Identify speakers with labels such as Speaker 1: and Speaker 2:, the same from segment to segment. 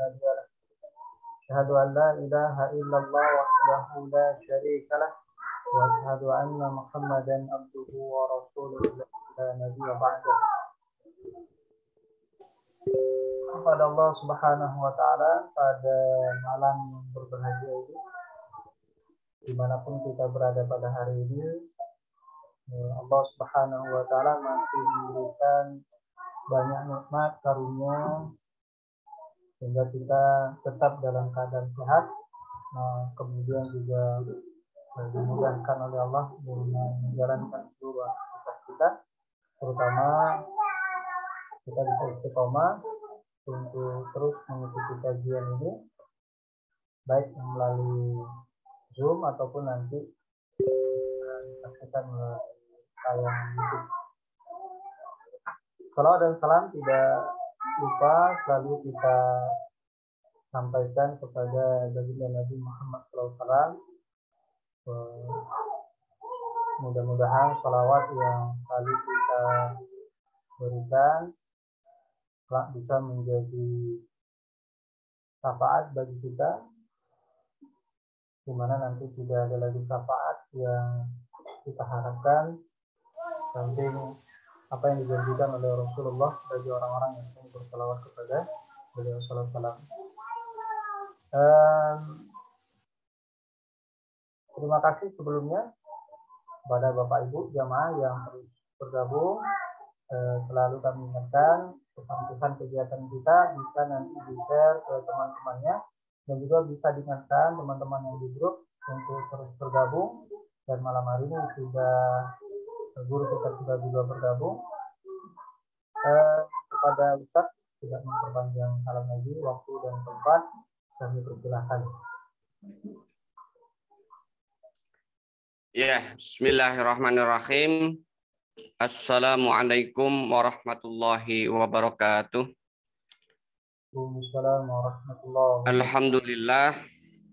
Speaker 1: أشهد أن لا إله إلا الله وحده لا شريك له وأشهد أن محمدا عبده ورسوله لا نبي بعده kepada Allah Subhanahu wa taala pada malam berbahagia ini dimanapun kita berada pada hari ini Allah Subhanahu wa taala masih memberikan banyak nikmat karunia sehingga kita tetap dalam keadaan sehat nah, kemudian juga dimudahkan oleh Allah menjalankan seluruh aktivitas kita terutama kita bisa istiqomah untuk terus mengikuti kajian ini baik melalui Zoom ataupun nanti disaksikan eh, melalui tayangan YouTube. Kalau ada salam tidak lupa selalu kita sampaikan kepada baginda Nabi Muhammad SAW. Mudah-mudahan salawat yang kali kita berikan kelak bisa menjadi syafaat bagi kita Dimana nanti tidak ada lagi syafaat yang kita harapkan samping apa yang dijanjikan oleh Rasulullah bagi orang-orang yang bersalawat kepada beliau salam salam. Um, terima kasih sebelumnya kepada Bapak Ibu jamaah yang terus bergabung. Uh, selalu kami ingatkan pesan-pesan kegiatan kita bisa nanti di-share ke teman-temannya dan juga bisa diingatkan teman-teman yang di grup untuk terus bergabung dan malam hari ini sudah guru kita sudah juga bergabung. Eh, kepada Ustaz tidak memperpanjang salam lagi waktu dan tempat kami persilahkan.
Speaker 2: Ya, Bismillahirrahmanirrahim. Assalamualaikum warahmatullahi wabarakatuh.
Speaker 1: Warahmatullahi.
Speaker 2: Alhamdulillah.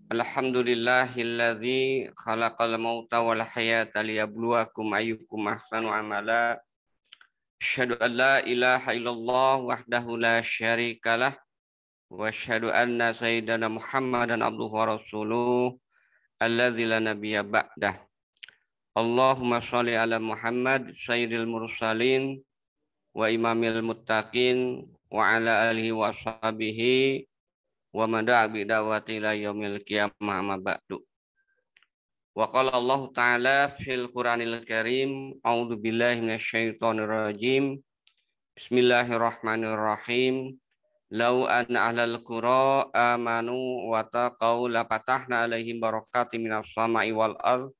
Speaker 2: Alhamdulillahilladzi khalaqal mauta wal hayata liyabluwakum ayyukum ahsanu amala Asyhadu an la ilaha illallah wahdahu la syarikalah wa asyhadu anna sayyidana Muhammadan abduhu wa rasuluh alladzi la nabiyya ba'dah. Allahumma shalli ala Muhammad sayyidil mursalin wa imamil muttaqin wa ala alihi wa ashabihi wa man da'a bi da'wati qiyamah Wa qala Allah Ta'ala fil Qur'anil Karim, a'udzu billahi minasyaitonir rajim. Bismillahirrahmanirrahim. Lau an ahlal qura amanu wa taqaw la patahna alaihim barakati minas sama'i wal ardh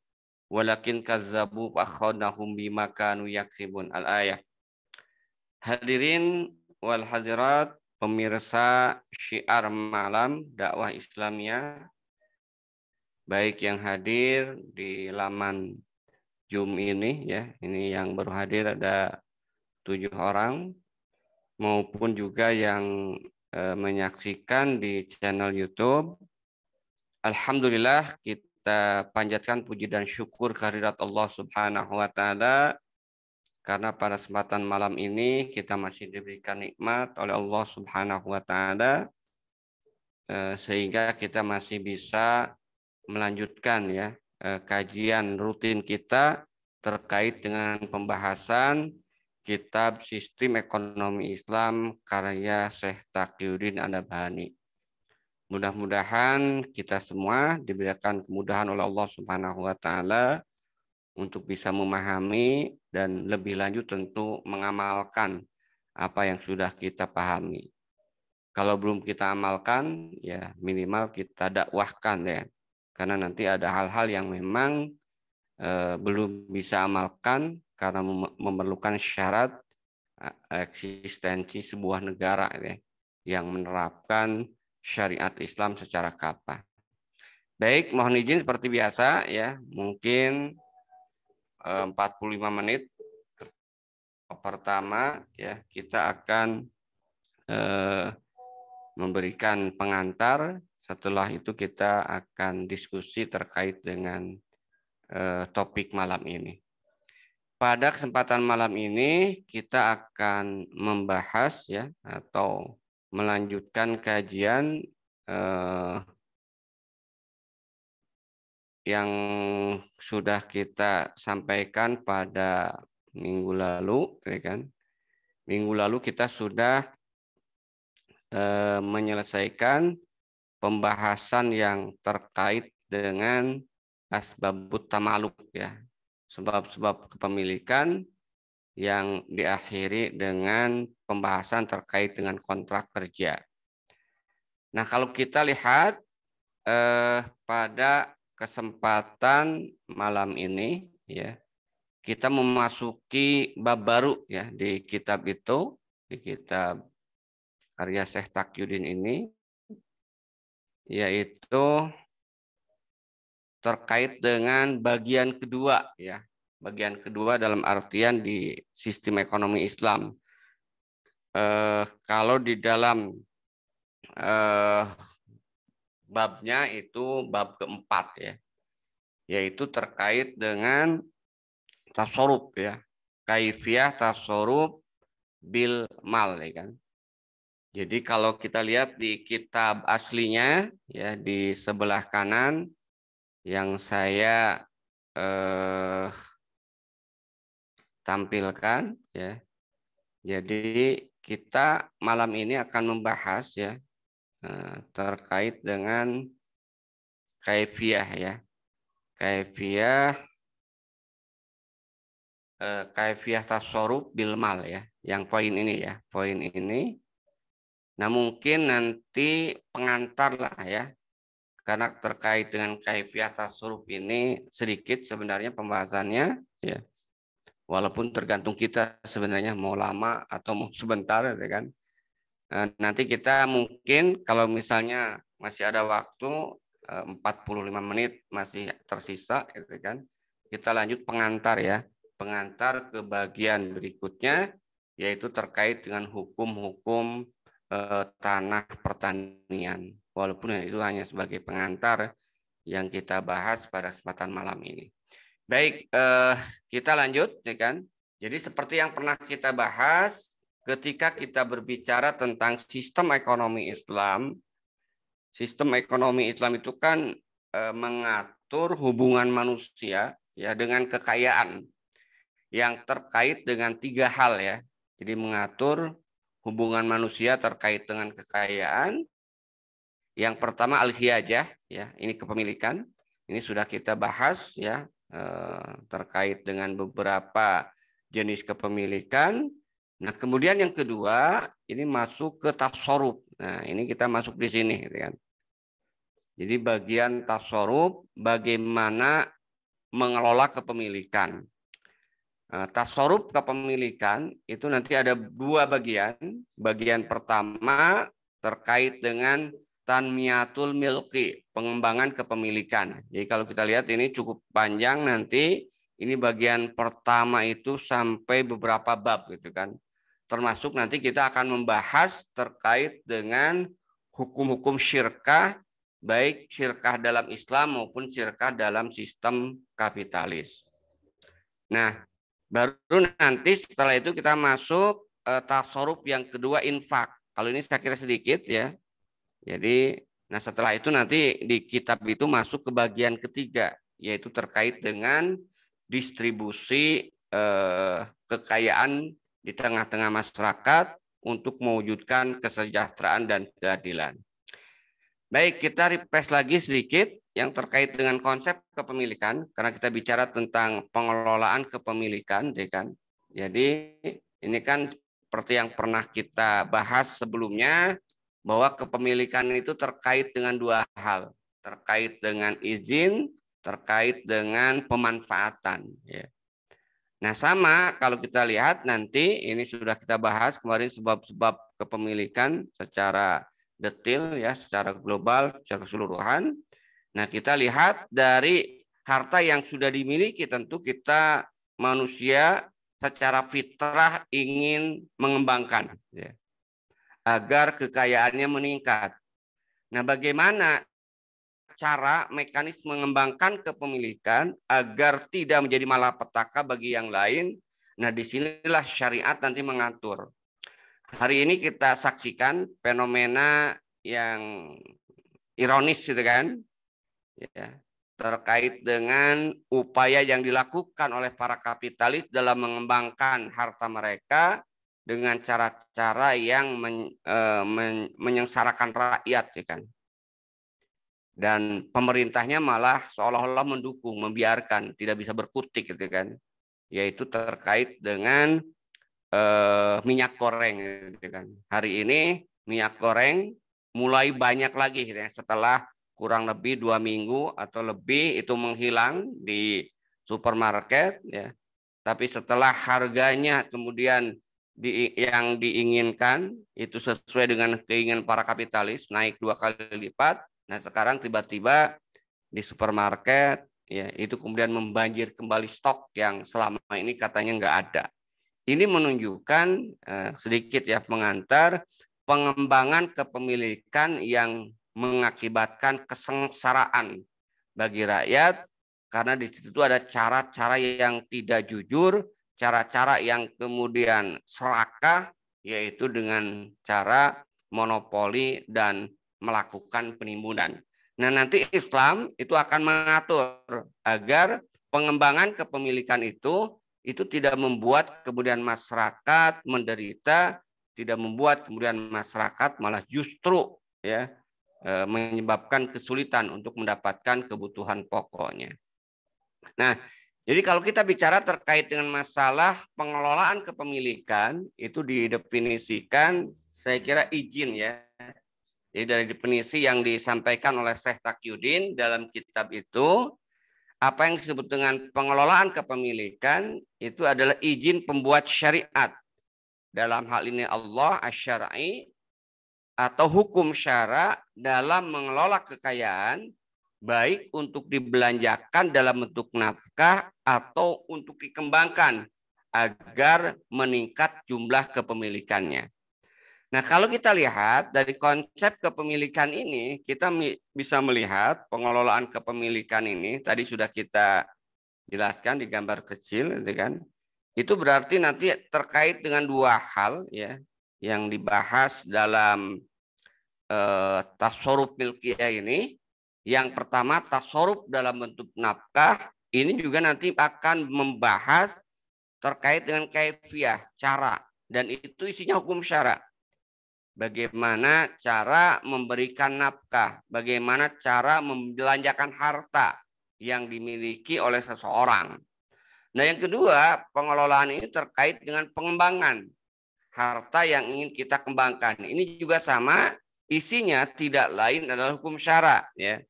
Speaker 2: walakin kazzabu akhadnahum bima kanu yaksibun al ayah hadirin wal hadirat pemirsa syiar malam dakwah islamia baik yang hadir di laman Zoom ini ya, ini yang baru hadir ada tujuh orang maupun juga yang e, menyaksikan di channel YouTube. Alhamdulillah kita panjatkan puji dan syukur kehadirat Allah Subhanahu wa taala karena pada kesempatan malam ini kita masih diberikan nikmat oleh Allah Subhanahu wa taala e, sehingga kita masih bisa melanjutkan ya eh, kajian rutin kita terkait dengan pembahasan kitab Sistem Ekonomi Islam karya Syekh Taqiyuddin Adabani. Mudah-mudahan kita semua diberikan kemudahan oleh Allah Subhanahu wa taala untuk bisa memahami dan lebih lanjut tentu mengamalkan apa yang sudah kita pahami. Kalau belum kita amalkan, ya minimal kita dakwahkan ya karena nanti ada hal-hal yang memang eh, belum bisa amalkan karena memerlukan syarat eksistensi sebuah negara ya, yang menerapkan syariat Islam secara kapal. Baik, mohon izin seperti biasa ya, mungkin 45 eh, menit pertama ya kita akan eh, memberikan pengantar setelah itu kita akan diskusi terkait dengan eh, topik malam ini. Pada kesempatan malam ini kita akan membahas ya atau melanjutkan kajian eh, yang sudah kita sampaikan pada minggu lalu, ya kan? Minggu lalu kita sudah eh, menyelesaikan pembahasan yang terkait dengan asbabut tamaluk ya sebab-sebab kepemilikan yang diakhiri dengan pembahasan terkait dengan kontrak kerja. Nah, kalau kita lihat eh, pada kesempatan malam ini ya, kita memasuki bab baru ya di kitab itu, di kitab karya Syekh Takyudin ini yaitu terkait dengan bagian kedua ya. Bagian kedua dalam artian di sistem ekonomi Islam. Eh, kalau di dalam eh, babnya itu bab keempat ya. Yaitu terkait dengan tasorup ya. kaifiah tasorup bil mal ya kan. Jadi kalau kita lihat di kitab aslinya ya di sebelah kanan yang saya eh, tampilkan ya. Jadi kita malam ini akan membahas ya eh, terkait dengan
Speaker 3: kaifiah
Speaker 2: ya. Kaifiah eh, kaifiah tasarruf bil mal ya. Yang poin ini ya, poin ini Nah mungkin nanti pengantar lah ya, karena terkait dengan kaifiat tasarruf ini sedikit sebenarnya pembahasannya ya. Walaupun tergantung kita sebenarnya mau lama atau mau sebentar ya kan. Eh, nanti kita mungkin kalau misalnya masih ada waktu 45 eh, menit masih tersisa ya kan. Kita lanjut pengantar ya. Pengantar ke bagian berikutnya yaitu terkait dengan hukum-hukum eh, tanah pertanian. Walaupun itu hanya sebagai pengantar yang kita bahas pada kesempatan malam ini. Baik, eh, kita lanjut ya kan. Jadi seperti yang pernah kita bahas ketika kita berbicara tentang sistem ekonomi Islam, sistem ekonomi Islam itu kan eh, mengatur hubungan manusia ya dengan kekayaan yang terkait dengan tiga hal ya. Jadi mengatur hubungan manusia terkait dengan kekayaan. Yang pertama al-hiyajah ya, ini kepemilikan. Ini sudah kita bahas ya eh, terkait dengan beberapa jenis kepemilikan. Nah, kemudian yang kedua, ini masuk ke tasarruf. Nah, ini kita masuk di sini gitu kan. Jadi bagian tasarruf bagaimana mengelola kepemilikan. Eh, tasorup kepemilikan itu nanti ada dua bagian. Bagian ya. pertama terkait dengan tanmiatul milki, pengembangan kepemilikan. Ya. Jadi kalau kita lihat ini cukup panjang nanti ini bagian pertama itu sampai beberapa bab gitu kan. Termasuk nanti kita akan membahas terkait dengan hukum-hukum syirkah baik syirkah dalam Islam maupun syirkah dalam sistem kapitalis. Nah, Baru nanti setelah itu kita masuk e, eh, tasorup yang kedua infak. Kalau ini saya kira sedikit ya. Jadi nah setelah itu nanti di kitab itu masuk ke bagian ketiga yaitu terkait dengan distribusi e, kekayaan di tengah-tengah masyarakat untuk mewujudkan kesejahteraan dan keadilan. Baik, kita refresh lagi sedikit yang terkait dengan konsep kepemilikan karena kita bicara tentang pengelolaan kepemilikan ya kan. Jadi ini kan seperti yang pernah kita bahas sebelumnya bahwa kepemilikan itu terkait dengan dua hal, terkait dengan izin, terkait dengan pemanfaatan ya. Nah, sama kalau kita lihat nanti ini sudah kita bahas kemarin sebab-sebab kepemilikan secara detail ya, secara global, secara keseluruhan. Nah, kita lihat dari harta yang sudah dimiliki tentu kita manusia secara fitrah ingin mengembangkan ya, agar kekayaannya meningkat. Nah, bagaimana cara mekanisme mengembangkan kepemilikan agar tidak menjadi malapetaka bagi yang lain? Nah, disinilah syariat nanti mengatur. Hari ini kita saksikan fenomena yang ironis gitu kan, ya, terkait dengan upaya yang dilakukan oleh para kapitalis dalam mengembangkan harta mereka dengan cara-cara yang men, e, men, menyengsarakan rakyat ya kan. Dan pemerintahnya malah seolah-olah mendukung, membiarkan, tidak bisa berkutik gitu kan. Yaitu terkait dengan e, minyak goreng gitu kan. Hari ini minyak goreng mulai banyak lagi gitu ya, setelah kurang lebih dua minggu atau lebih itu menghilang di supermarket ya tapi setelah harganya kemudian di, yang diinginkan itu sesuai dengan keinginan para kapitalis naik dua kali lipat nah sekarang tiba-tiba di supermarket ya itu kemudian membanjir kembali stok yang selama ini katanya nggak ada ini menunjukkan eh, sedikit ya pengantar pengembangan kepemilikan yang mengakibatkan kesengsaraan bagi rakyat karena di situ ada cara-cara yang tidak jujur, cara-cara yang kemudian serakah yaitu dengan cara monopoli dan melakukan penimbunan. Nah, nanti Islam itu akan mengatur agar pengembangan kepemilikan itu itu tidak membuat kemudian masyarakat menderita, tidak membuat kemudian masyarakat malah justru ya Eh, menyebabkan kesulitan untuk mendapatkan kebutuhan pokoknya. Nah, jadi kalau kita bicara terkait dengan masalah pengelolaan kepemilikan itu didefinisikan saya kira izin ya. Jadi dari definisi yang disampaikan oleh Syekh Takyudin dalam kitab itu apa yang disebut dengan pengelolaan kepemilikan itu adalah izin pembuat syariat. Dalam hal ini Allah asyara'i atau hukum syara dalam mengelola kekayaan baik untuk dibelanjakan dalam bentuk nafkah atau untuk dikembangkan agar meningkat jumlah kepemilikannya. Nah, kalau kita lihat dari konsep kepemilikan ini, kita bisa melihat pengelolaan kepemilikan ini tadi sudah kita jelaskan di gambar kecil, gitu kan? Itu berarti nanti terkait dengan dua hal, ya yang dibahas dalam eh, tasoruf milkiyah ini. Yang pertama tasoruf dalam bentuk nafkah ini juga nanti akan membahas terkait dengan kaifiah, cara dan itu isinya hukum syara. Bagaimana cara memberikan nafkah, bagaimana cara membelanjakan harta yang dimiliki oleh seseorang. Nah, yang kedua, pengelolaan ini terkait dengan pengembangan harta yang ingin kita kembangkan. Ini juga sama isinya tidak lain adalah hukum syara ya.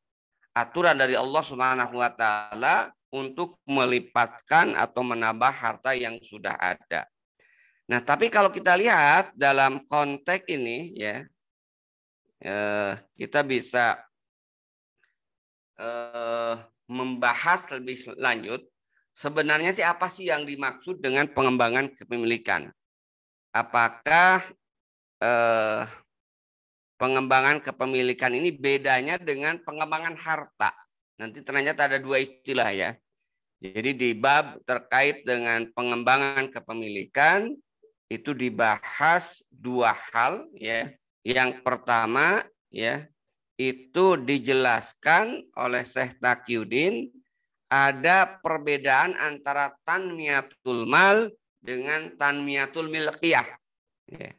Speaker 2: Aturan dari Allah Subhanahu wa taala untuk melipatkan atau menambah harta yang sudah ada. Nah, tapi kalau kita lihat dalam konteks ini ya eh, kita bisa eh, membahas lebih lanjut sebenarnya sih apa sih yang dimaksud dengan pengembangan kepemilikan apakah eh, pengembangan kepemilikan ini bedanya dengan pengembangan harta. Nanti ternyata ada dua istilah ya. Jadi di bab terkait dengan pengembangan kepemilikan itu dibahas dua hal ya. Yang pertama ya itu dijelaskan oleh Syekh Taqiyuddin ada perbedaan antara tanmiyatul mal dengan tanmiyatul milkiyah. Ya.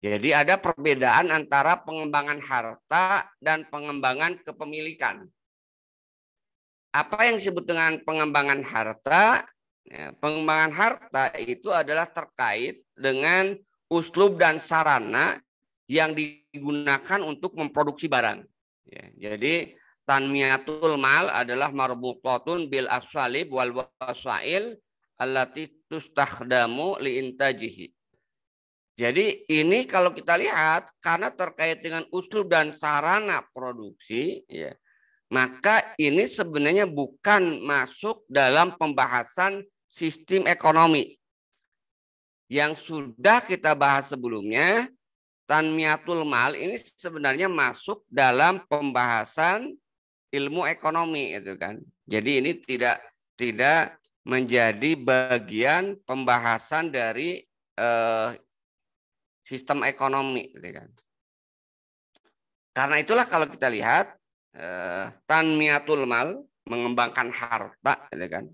Speaker 2: Jadi ada perbedaan antara pengembangan harta dan pengembangan kepemilikan. Apa yang disebut dengan pengembangan harta? Ya, pengembangan harta itu adalah terkait dengan uslub dan sarana yang digunakan untuk memproduksi barang. Ya, jadi tanmiyatul mal adalah marbutotun bil asfalib wal wasail allati tustakhdamu liintajihi. Jadi ini kalau kita lihat karena terkait dengan uslub dan sarana produksi ya. Maka ini sebenarnya bukan masuk dalam pembahasan sistem ekonomi yang sudah kita bahas sebelumnya tanmiatul mal ini sebenarnya masuk dalam pembahasan ilmu ekonomi itu kan. Jadi ini tidak tidak menjadi bagian pembahasan dari eh, sistem ekonomi, gitu kan? Karena itulah kalau kita lihat eh, miatul mal mengembangkan harta, gitu kan?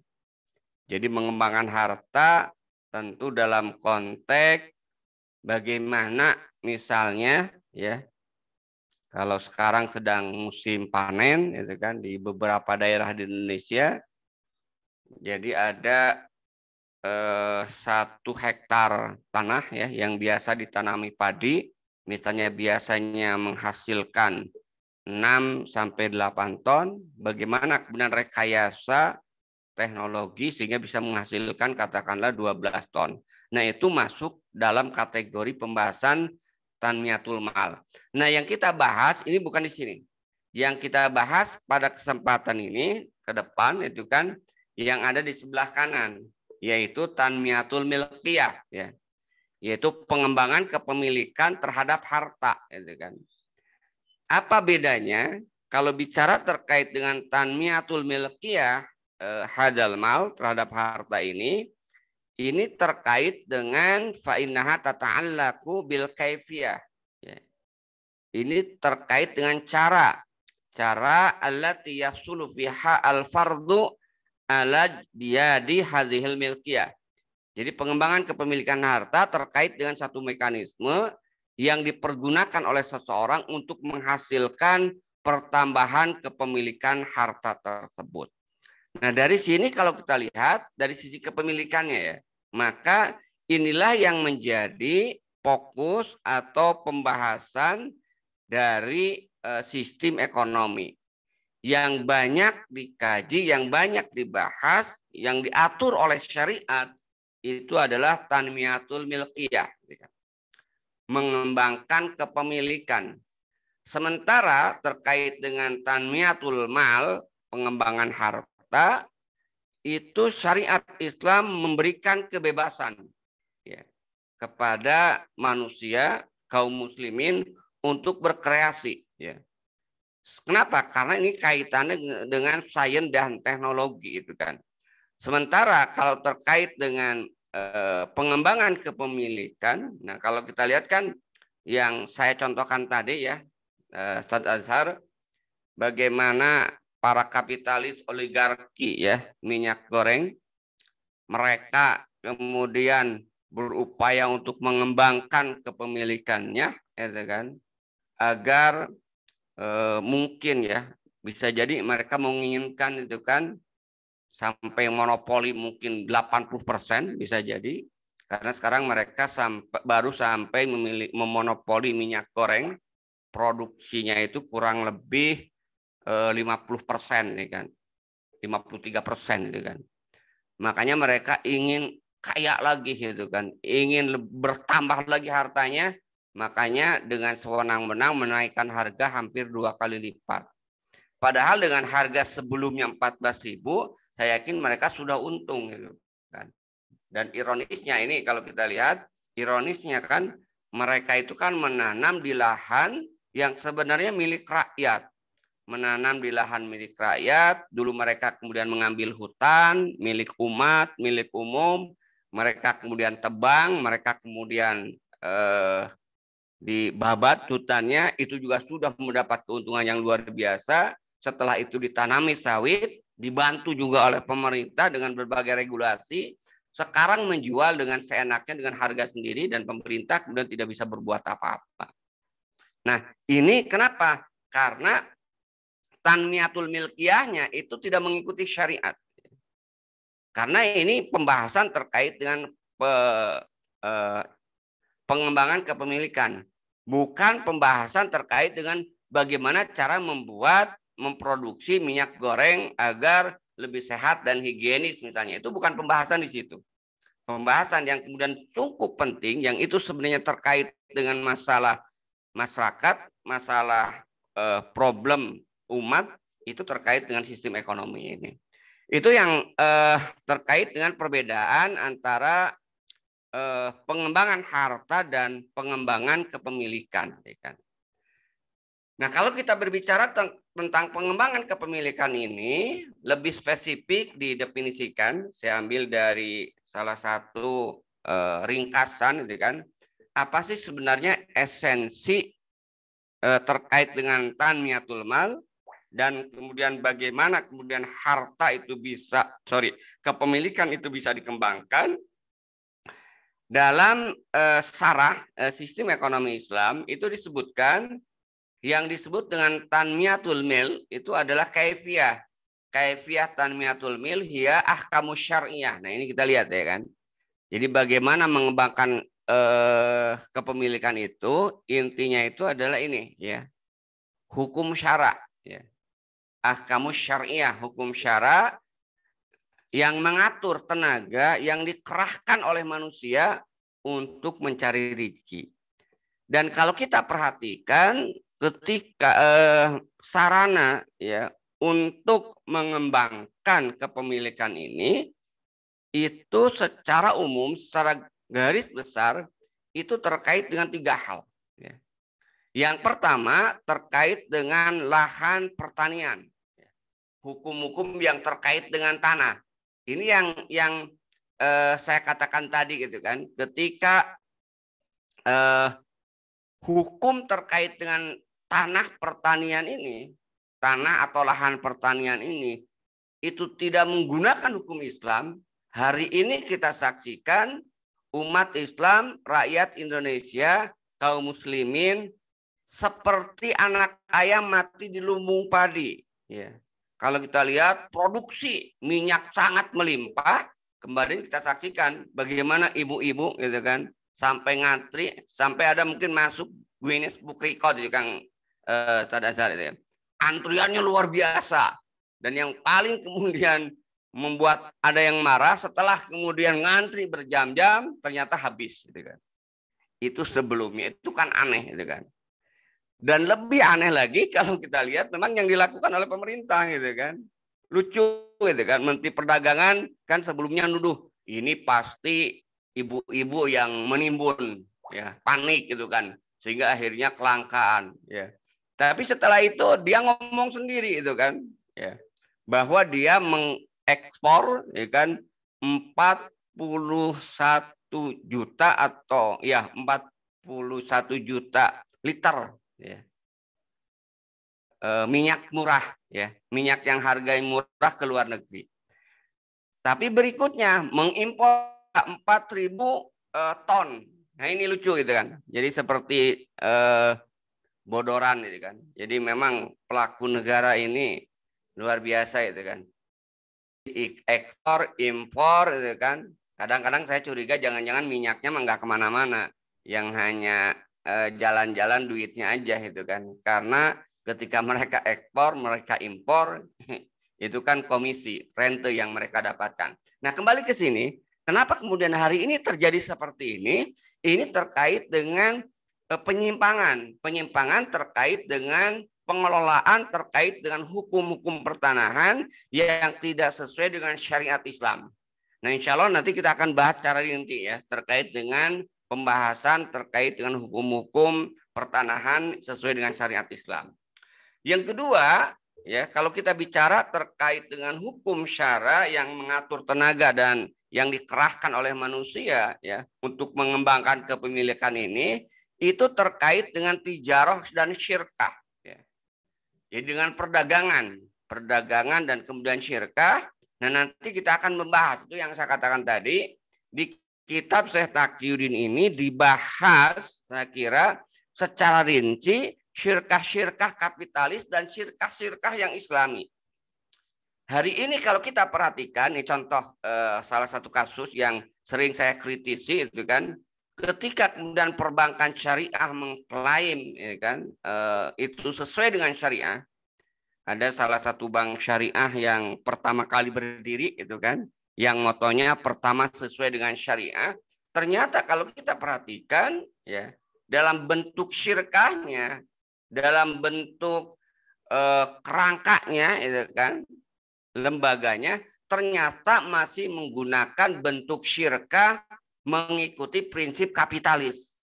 Speaker 2: Jadi mengembangkan harta tentu dalam konteks bagaimana misalnya ya kalau sekarang sedang musim panen gitu kan di beberapa daerah di Indonesia jadi ada eh, satu hektar tanah ya yang biasa ditanami padi, misalnya biasanya menghasilkan 6 sampai 8 ton, bagaimana kemudian rekayasa teknologi sehingga bisa menghasilkan katakanlah 12 ton. Nah, itu masuk dalam kategori pembahasan tanmiatul mal. Nah, yang kita bahas ini bukan di sini. Yang kita bahas pada kesempatan ini ke depan itu kan yang ada di sebelah kanan, yaitu tanmiatul milkiyah, ya. yaitu pengembangan kepemilikan terhadap harta. Gitu kan. Apa bedanya kalau bicara terkait dengan tanmiatul milkiyah, eh, hadal mal terhadap harta ini, ini terkait dengan fa'innaha tata'allaku bil kaifiyah. Ya. Ini terkait dengan cara. Cara allati yasulu fiha al-fardu ala di hazihil milkiyah. Jadi pengembangan kepemilikan harta terkait dengan satu mekanisme yang dipergunakan oleh seseorang untuk menghasilkan pertambahan kepemilikan harta tersebut. Nah, dari sini kalau kita lihat dari sisi kepemilikannya ya, maka inilah yang menjadi fokus atau pembahasan dari eh, sistem ekonomi yang banyak dikaji, yang banyak dibahas, yang diatur oleh syariat itu adalah tanmiyatul milkiyah. Gitu kan. Mengembangkan kepemilikan. Sementara terkait dengan tanmiyatul mal, pengembangan harta, itu syariat Islam memberikan kebebasan ya, kepada manusia, kaum muslimin untuk berkreasi. Ya Kenapa? Karena ini kaitannya dengan sains dan teknologi itu kan. Sementara kalau terkait dengan eh, pengembangan kepemilikan, nah kalau kita lihat kan yang saya contohkan tadi ya, eh, Azhar, bagaimana para kapitalis oligarki ya minyak goreng, mereka kemudian berupaya untuk mengembangkan kepemilikannya, ya kan, agar Eh, mungkin ya bisa jadi mereka menginginkan itu kan sampai monopoli mungkin 80% bisa jadi karena sekarang mereka sampai, baru sampai memilih memonopoli minyak goreng produksinya itu kurang lebih eh, 50% ya kan. 53% gitu kan. Makanya mereka ingin kaya lagi gitu kan, ingin bertambah lagi hartanya Makanya dengan sewenang-wenang menaikkan harga hampir dua kali lipat. Padahal dengan harga sebelumnya 14.000, saya yakin mereka sudah untung gitu kan. Dan ironisnya ini kalau kita lihat, ironisnya kan mereka itu kan menanam di lahan yang sebenarnya milik rakyat. Menanam di lahan milik rakyat, dulu mereka kemudian mengambil hutan milik umat, milik umum, mereka kemudian tebang, mereka kemudian eh, di babat hutannya itu juga sudah mendapat keuntungan yang luar biasa. Setelah itu ditanami sawit, dibantu juga oleh pemerintah dengan berbagai regulasi. Sekarang menjual dengan seenaknya dengan harga sendiri dan pemerintah kemudian tidak bisa berbuat apa-apa. Nah, ini kenapa? Karena tanmiatul milkiyahnya itu tidak mengikuti syariat. Karena ini pembahasan terkait dengan pe, eh, pengembangan kepemilikan bukan pembahasan terkait dengan bagaimana cara membuat memproduksi minyak goreng agar lebih sehat dan higienis misalnya. Itu bukan pembahasan di situ. Pembahasan yang kemudian cukup penting yang itu sebenarnya terkait dengan masalah masyarakat, masalah eh, problem umat itu terkait dengan sistem ekonomi ini. Itu yang eh, terkait dengan perbedaan antara eh, pengembangan harta dan pengembangan kepemilikan. Ya kan? Nah kalau kita berbicara tentang pengembangan kepemilikan ini lebih spesifik didefinisikan. Saya ambil dari salah satu eh, ringkasan, gitu kan? Apa sih sebenarnya esensi eh, terkait dengan tanmiatul mal dan kemudian bagaimana kemudian harta itu bisa, sorry, kepemilikan itu bisa dikembangkan dalam uh, eh, sarah uh, eh, sistem ekonomi Islam itu disebutkan yang disebut dengan tanmiatul mil itu adalah kaifiyah. Kaifiyah tanmiatul mil hiya ahkamu syariah. Nah, ini kita lihat ya kan. Jadi bagaimana mengembangkan eh, kepemilikan itu intinya itu adalah ini ya. Hukum syara ya. Ahkamu syariah, hukum syara yang mengatur tenaga yang dikerahkan oleh manusia untuk mencari rezeki. Dan kalau kita perhatikan ketika eh, sarana ya untuk mengembangkan kepemilikan ini itu secara umum secara garis besar itu terkait dengan tiga hal. Ya. Yang pertama terkait dengan lahan pertanian, ya. hukum-hukum yang terkait dengan tanah ini yang yang eh, saya katakan tadi gitu kan. Ketika eh, hukum terkait dengan tanah pertanian ini, tanah atau lahan pertanian ini itu tidak menggunakan hukum Islam, hari ini kita saksikan umat Islam, rakyat Indonesia, kaum muslimin seperti anak ayam mati di lumbung padi, ya. Kalau kita lihat produksi minyak sangat melimpah, kemarin kita saksikan bagaimana ibu-ibu gitu kan sampai ngantri sampai ada mungkin masuk Guinness Book Record itu Kang eh sadar itu ya. Antriannya luar biasa dan yang paling kemudian membuat ada yang marah setelah kemudian ngantri berjam-jam ternyata habis gitu kan. Itu sebelumnya itu kan aneh gitu kan. Dan lebih aneh lagi kalau kita lihat memang yang dilakukan oleh pemerintah gitu kan. Lucu gitu kan. Menteri Perdagangan kan sebelumnya nuduh ini pasti ibu-ibu yang menimbun ya panik gitu kan sehingga akhirnya kelangkaan ya. Tapi setelah itu dia ngomong sendiri itu kan ya bahwa dia mengekspor ya kan 41 juta atau ya 41 juta liter ya. E, minyak murah ya, minyak yang harganya murah ke luar negeri. Tapi berikutnya mengimpor 4000 e, eh, ton. Nah, ini lucu gitu kan. Jadi seperti e, bodoran gitu kan. Jadi memang pelaku negara ini luar biasa itu kan. Ekspor, impor gitu kan. Kadang-kadang saya curiga jangan-jangan minyaknya enggak kemana-mana. Yang hanya Eh, jalan-jalan duitnya aja gitu kan karena ketika mereka ekspor mereka impor itu kan komisi rente yang mereka dapatkan nah kembali ke sini kenapa kemudian hari ini terjadi seperti ini ini terkait dengan eh, penyimpangan penyimpangan terkait dengan pengelolaan terkait dengan hukum-hukum pertanahan yang tidak sesuai dengan syariat Islam nah insya Allah nanti kita akan bahas secara inti ya terkait dengan pembahasan terkait dengan hukum-hukum pertanahan sesuai dengan syariat Islam. Yang kedua, ya kalau kita bicara terkait dengan hukum syara yang mengatur tenaga dan yang dikerahkan oleh manusia ya untuk mengembangkan kepemilikan ini itu terkait dengan tijaroh dan syirka. ya. Jadi dengan perdagangan, perdagangan dan kemudian syirka. Nah, nanti kita akan membahas itu yang saya katakan tadi di kitab Syekh Taqiyuddin ini dibahas saya kira secara rinci syirkah-syirkah kapitalis dan syirkah-syirkah yang islami. Hari ini kalau kita perhatikan, ini contoh eh, salah satu kasus yang sering saya kritisi itu kan, ketika kemudian perbankan syariah mengklaim ya kan eh, itu sesuai dengan syariah, ada salah satu bank syariah yang pertama kali berdiri itu kan, yang motonya pertama sesuai dengan syariah. Ternyata kalau kita perhatikan ya dalam bentuk syirkahnya, dalam bentuk eh, kerangkanya itu kan lembaganya ternyata masih menggunakan bentuk syirkah mengikuti prinsip kapitalis.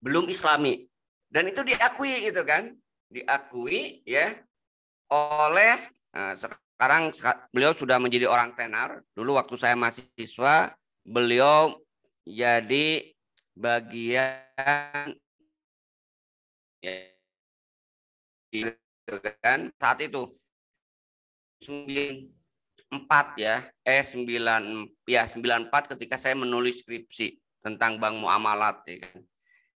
Speaker 2: Belum islami. Dan itu diakui gitu kan. Diakui ya oleh nah, sekarang beliau sudah menjadi orang tenar. Dulu waktu saya masih siswa, beliau jadi bagian
Speaker 3: ya, kan saat itu
Speaker 4: 94
Speaker 2: ya, eh 9 ya 94 ketika saya menulis skripsi tentang bank muamalat ya kan.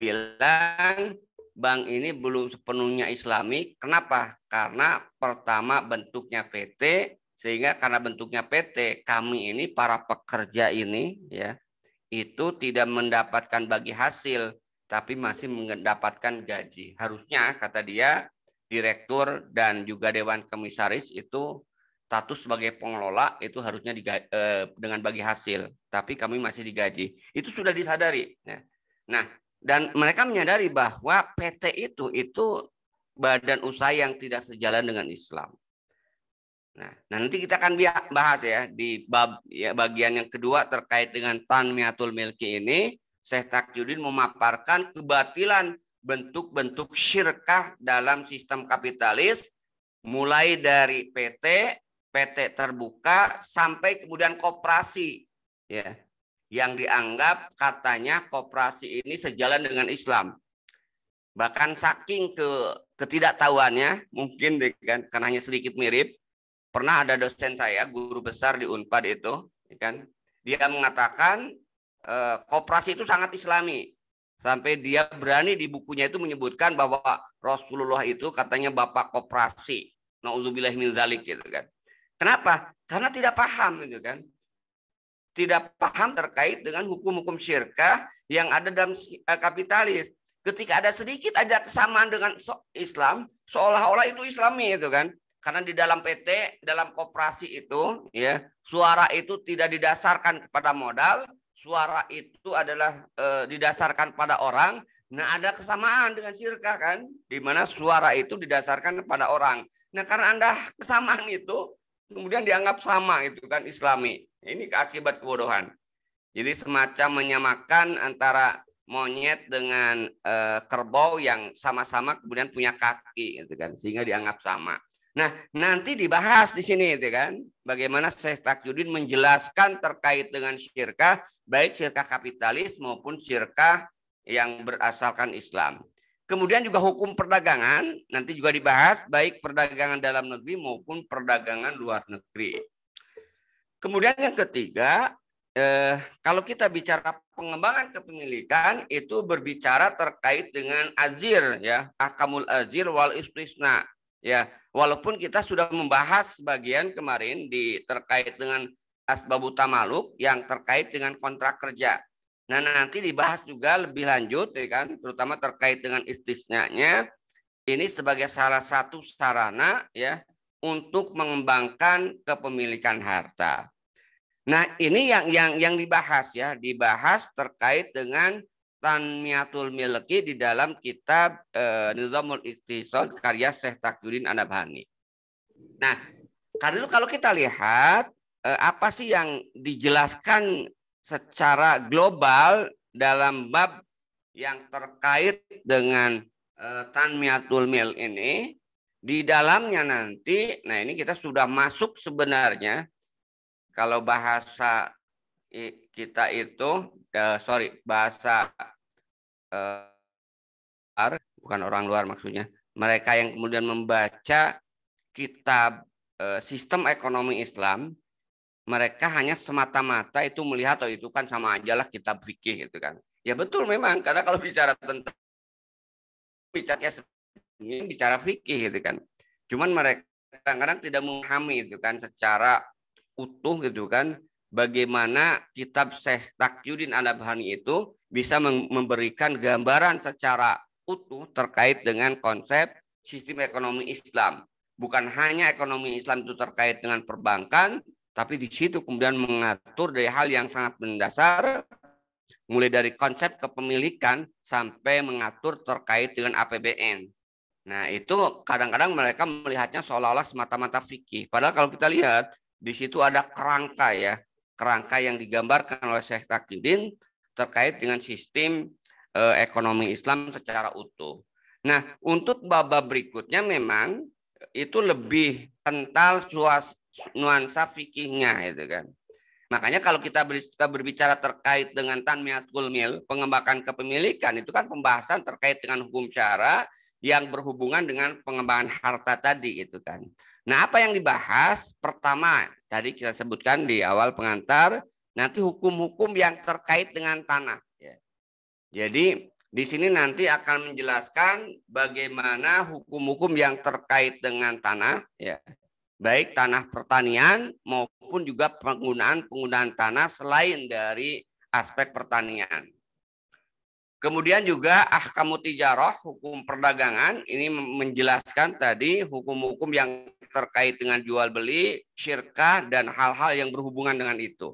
Speaker 2: Bilang bank ini belum sepenuhnya islami. Kenapa? Karena pertama bentuknya PT, sehingga karena bentuknya PT, kami ini para pekerja ini ya itu tidak mendapatkan bagi hasil tapi masih mendapatkan gaji. Harusnya kata dia direktur dan juga dewan komisaris itu status sebagai pengelola itu harusnya digaji, eh, dengan bagi hasil, tapi kami masih digaji. Itu sudah disadari. Ya. Nah, dan mereka menyadari bahwa PT itu itu badan usaha yang tidak sejalan dengan Islam. Nah, nah nanti kita akan bahas ya di bab ya, bagian yang kedua terkait dengan tanmiatul milki ini, Syekh Takyudin memaparkan kebatilan bentuk-bentuk syirkah dalam sistem kapitalis mulai dari PT, PT terbuka sampai kemudian koperasi ya yang dianggap katanya koperasi ini sejalan dengan Islam. Bahkan saking ke ketidaktahuannya, mungkin kan karena hanya sedikit mirip, pernah ada dosen saya, guru besar di Unpad itu, ya kan dia mengatakan e, koperasi itu sangat Islami. Sampai dia berani di bukunya itu menyebutkan bahwa Rasulullah itu katanya bapak koperasi. Nauzubillah min zalik gitu kan. Kenapa? Karena tidak paham gitu kan tidak paham terkait dengan hukum-hukum syirkah yang ada dalam eh, kapitalis. Ketika ada sedikit aja kesamaan dengan Islam, seolah-olah itu Islami itu kan. Karena di dalam PT, dalam koperasi itu, ya suara itu tidak didasarkan kepada modal, suara itu adalah e, didasarkan pada orang. Nah ada kesamaan dengan syirkah kan, di mana suara itu didasarkan kepada orang. Nah karena anda kesamaan itu, kemudian dianggap sama itu kan Islami. Ini akibat kebodohan. Jadi semacam menyamakan antara monyet dengan e, kerbau yang sama-sama kemudian punya kaki gitu kan sehingga dianggap sama. Nah, nanti dibahas di sini gitu kan bagaimana Syekh Takyudin menjelaskan terkait dengan syirkah baik syirkah kapitalis maupun syirkah yang berasalkan Islam. Kemudian juga hukum perdagangan nanti juga dibahas baik perdagangan dalam negeri maupun perdagangan luar negeri. Kemudian yang ketiga, eh, kalau kita bicara pengembangan kepemilikan itu berbicara terkait dengan azir ya, akamul azir wal isprisna ya. Walaupun kita sudah membahas bagian kemarin di terkait dengan asbab maluk yang terkait dengan kontrak kerja. Nah nanti dibahas juga lebih lanjut, ya kan, terutama terkait dengan istisnanya. Ini sebagai salah satu sarana ya untuk mengembangkan kepemilikan harta. Nah, ini yang yang yang dibahas ya, dibahas terkait dengan Tanmiatul Milki di dalam kitab e, Nizamul Iktisad karya Syekh Taqiyuddin Anabhani. Nah, karena itu kalau kita lihat e, apa sih yang dijelaskan secara global dalam bab yang terkait dengan e, Tanmiatul Mil ini di dalamnya nanti, nah ini kita sudah masuk sebenarnya kalau bahasa kita itu uh, sorry bahasa uh, bukan orang luar maksudnya mereka yang kemudian membaca kitab uh, sistem ekonomi Islam mereka hanya semata-mata itu melihat oh itu kan sama aja lah kitab fikih itu kan ya betul memang karena kalau bicara tentang bicaranya bicara fikih itu kan cuman mereka kadang-kadang tidak memahami itu kan secara utuh gitu kan bagaimana kitab Syekh Takyudin Anabhani itu bisa memberikan gambaran secara utuh terkait dengan konsep sistem ekonomi Islam. Bukan hanya ekonomi Islam itu terkait dengan perbankan, tapi di situ kemudian mengatur dari hal yang sangat mendasar, mulai dari konsep kepemilikan sampai mengatur terkait dengan APBN. Nah itu kadang-kadang mereka melihatnya seolah-olah semata-mata fikih. Padahal kalau kita lihat di situ ada kerangka ya, kerangka yang digambarkan oleh Syekh Takidin terkait dengan sistem eh, ekonomi Islam secara utuh. Nah, untuk babak berikutnya memang itu lebih kental suas, nuansa fikihnya itu kan. Makanya kalau kita, berbicara terkait dengan tanmiat mil, pengembangan kepemilikan itu kan pembahasan terkait dengan hukum syara yang berhubungan dengan pengembangan harta tadi itu kan. Nah, apa yang dibahas pertama tadi kita sebutkan di awal pengantar, nanti hukum-hukum yang terkait dengan tanah. Ya. Jadi di sini nanti akan menjelaskan bagaimana hukum-hukum yang terkait dengan tanah, ya, baik tanah pertanian maupun juga penggunaan penggunaan tanah selain dari aspek pertanian. Kemudian juga ahkamu tijarah, hukum perdagangan, ini menjelaskan tadi hukum-hukum yang terkait dengan jual beli, syirkah, dan hal-hal yang berhubungan dengan itu.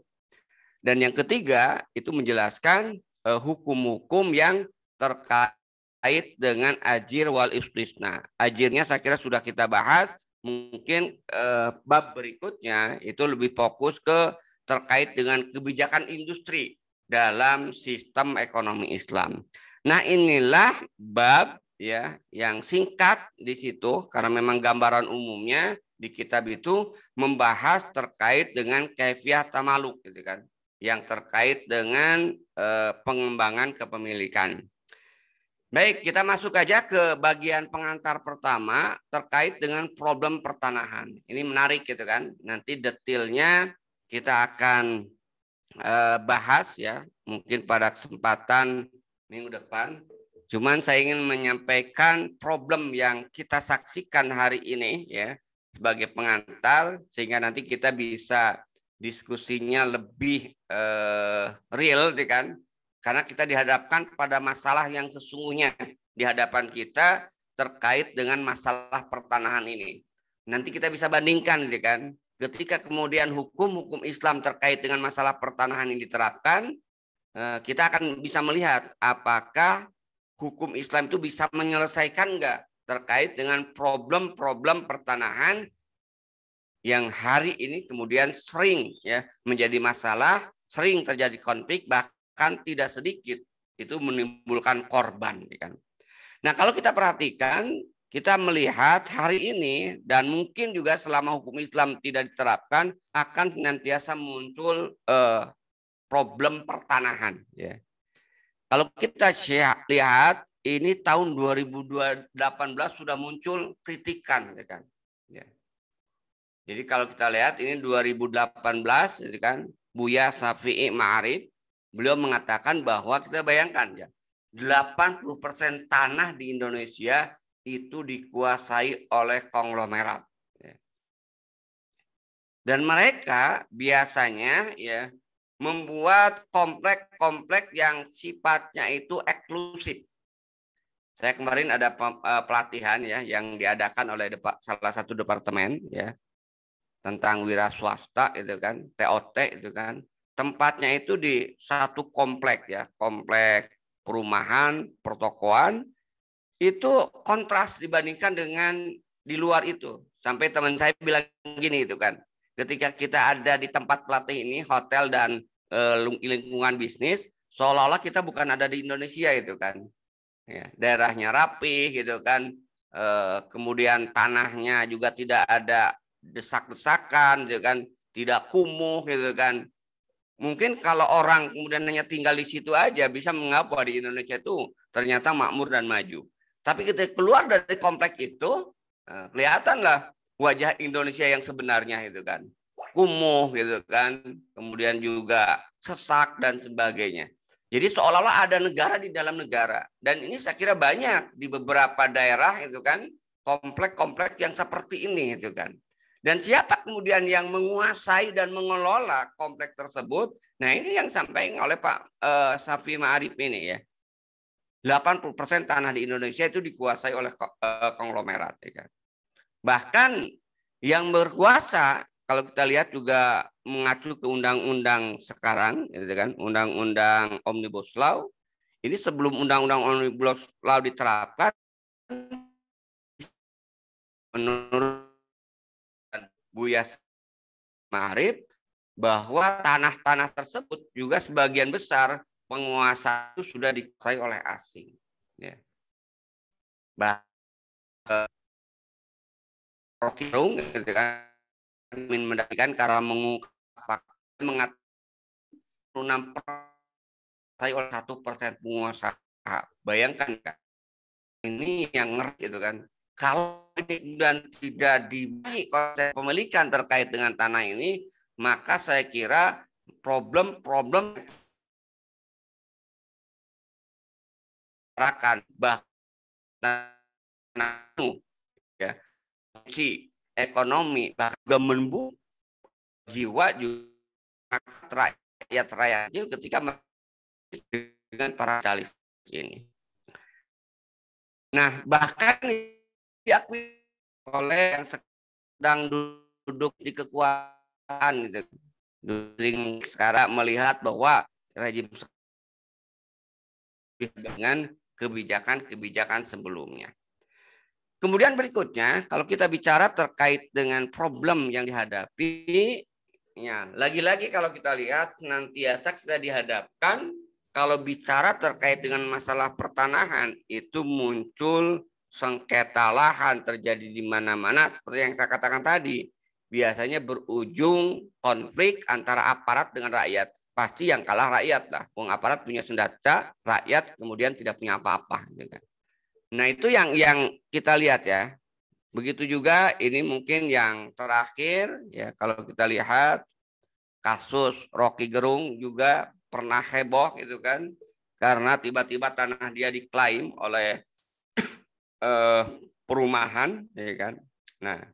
Speaker 2: Dan yang ketiga, itu menjelaskan eh, hukum-hukum yang terkait dengan ajir wal istisna. Ajirnya saya kira sudah kita bahas, mungkin eh, bab berikutnya itu lebih fokus ke terkait dengan kebijakan industri dalam sistem ekonomi Islam. Nah, inilah bab ya yang singkat di situ karena memang gambaran umumnya di kitab itu membahas terkait dengan kefiah tamaluk gitu kan yang terkait dengan e, pengembangan kepemilikan. Baik, kita masuk aja ke bagian pengantar pertama terkait dengan problem pertanahan. Ini menarik gitu kan. Nanti detailnya kita akan Eh, bahas ya mungkin pada kesempatan minggu depan. Cuman saya ingin menyampaikan problem yang kita saksikan hari ini ya sebagai pengantar sehingga nanti kita bisa diskusinya lebih uh, real ya kan karena kita dihadapkan pada masalah yang sesungguhnya di hadapan kita terkait dengan masalah pertanahan ini. Nanti kita bisa bandingkan ya kan ketika kemudian hukum-hukum Islam terkait dengan masalah pertanahan yang diterapkan, eh, kita akan bisa melihat apakah hukum Islam itu bisa menyelesaikan enggak terkait dengan problem-problem pertanahan yang hari ini kemudian sering ya menjadi masalah, sering terjadi konflik bahkan tidak sedikit itu menimbulkan korban ya kan? Nah, kalau kita perhatikan kita melihat hari ini dan mungkin juga selama hukum Islam tidak diterapkan akan senantiasa muncul eh, problem pertanahan ya. Kalau kita lihat ini tahun 2018 sudah muncul kritikan ya kan. Ya. Jadi kalau kita lihat ini 2018 ya kan Buya Safi'i Ma'arif beliau mengatakan bahwa kita bayangkan ya 80% tanah di Indonesia itu dikuasai oleh konglomerat. Ya. Dan mereka biasanya ya membuat komplek-komplek yang sifatnya itu eksklusif. Saya kemarin ada e, pelatihan ya yang diadakan oleh salah satu departemen ya tentang wira swasta itu kan, TOT itu kan. Tempatnya itu di satu komplek ya, komplek perumahan, pertokoan itu kontras dibandingkan dengan di luar itu. Sampai teman saya bilang gini itu kan. Ketika kita ada di tempat pelatih ini, hotel dan e, lingkungan bisnis, seolah-olah kita bukan ada di Indonesia gitu kan. Ya, daerahnya rapi gitu kan. E, kemudian tanahnya juga tidak ada desak-desakan gitu kan. Tidak kumuh gitu kan. Mungkin kalau orang kemudian hanya tinggal di situ aja bisa mengapa di Indonesia itu ternyata makmur dan maju. Tapi kita keluar dari kompleks itu, eh, kelihatanlah wajah Indonesia yang sebenarnya itu kan. Kumuh gitu kan, kemudian juga sesak dan sebagainya. Jadi seolah-olah ada negara di dalam negara. Dan ini saya kira banyak di beberapa daerah itu kan komplek-komplek yang seperti ini itu kan. Dan siapa kemudian yang menguasai dan mengelola komplek tersebut? Nah ini yang sampai oleh Pak eh, Safi Ma'arif ini ya. 80% tanah di Indonesia itu dikuasai oleh eh, konglomerat ya kan. Bahkan yang berkuasa kalau kita lihat juga mengacu ke undang-undang sekarang ya kan, undang-undang Omnibus Law ini sebelum undang-undang Omnibus Law diterapkan menurut Buya Marib, bahwa tanah-tanah tersebut juga sebagian besar penguasa itu sudah dikuasai oleh asing. Ya.
Speaker 4: Bah eh, Rofiung gitu kan min mendapatkan karena mengungkap mengatakan enam persen
Speaker 2: oleh satu persen penguasa.
Speaker 4: Nah, bayangkan
Speaker 2: kan ini yang ngeri gitu kan. Kalau ini dan tidak dibeli konsep pemilikan terkait dengan tanah ini, maka saya kira problem-problem
Speaker 4: masyarakat bahkan ya si ekonomi
Speaker 2: bahkan menbu jiwa juga rakyat rakyat ketika
Speaker 3: dengan para calis ini.
Speaker 2: Nah bahkan diakui oleh yang sedang duduk di kekuasaan gitu. Sering sekarang melihat bahwa rejim dengan kebijakan-kebijakan sebelumnya. Kemudian berikutnya, kalau kita bicara terkait dengan problem yang dihadapi, ya lagi-lagi kalau kita lihat nantiasa kita dihadapkan kalau bicara terkait dengan masalah pertanahan itu muncul sengketa lahan terjadi di mana-mana seperti yang saya katakan tadi biasanya berujung konflik antara aparat dengan rakyat pasti yang kalah rakyat lah. Wong aparat punya senjata, rakyat kemudian tidak punya apa-apa. Gitu kan. Nah itu yang yang kita lihat ya. Begitu juga ini mungkin yang terakhir ya kalau kita lihat kasus Rocky Gerung juga pernah heboh gitu kan karena tiba-tiba tanah dia diklaim oleh eh, perumahan ya kan. Nah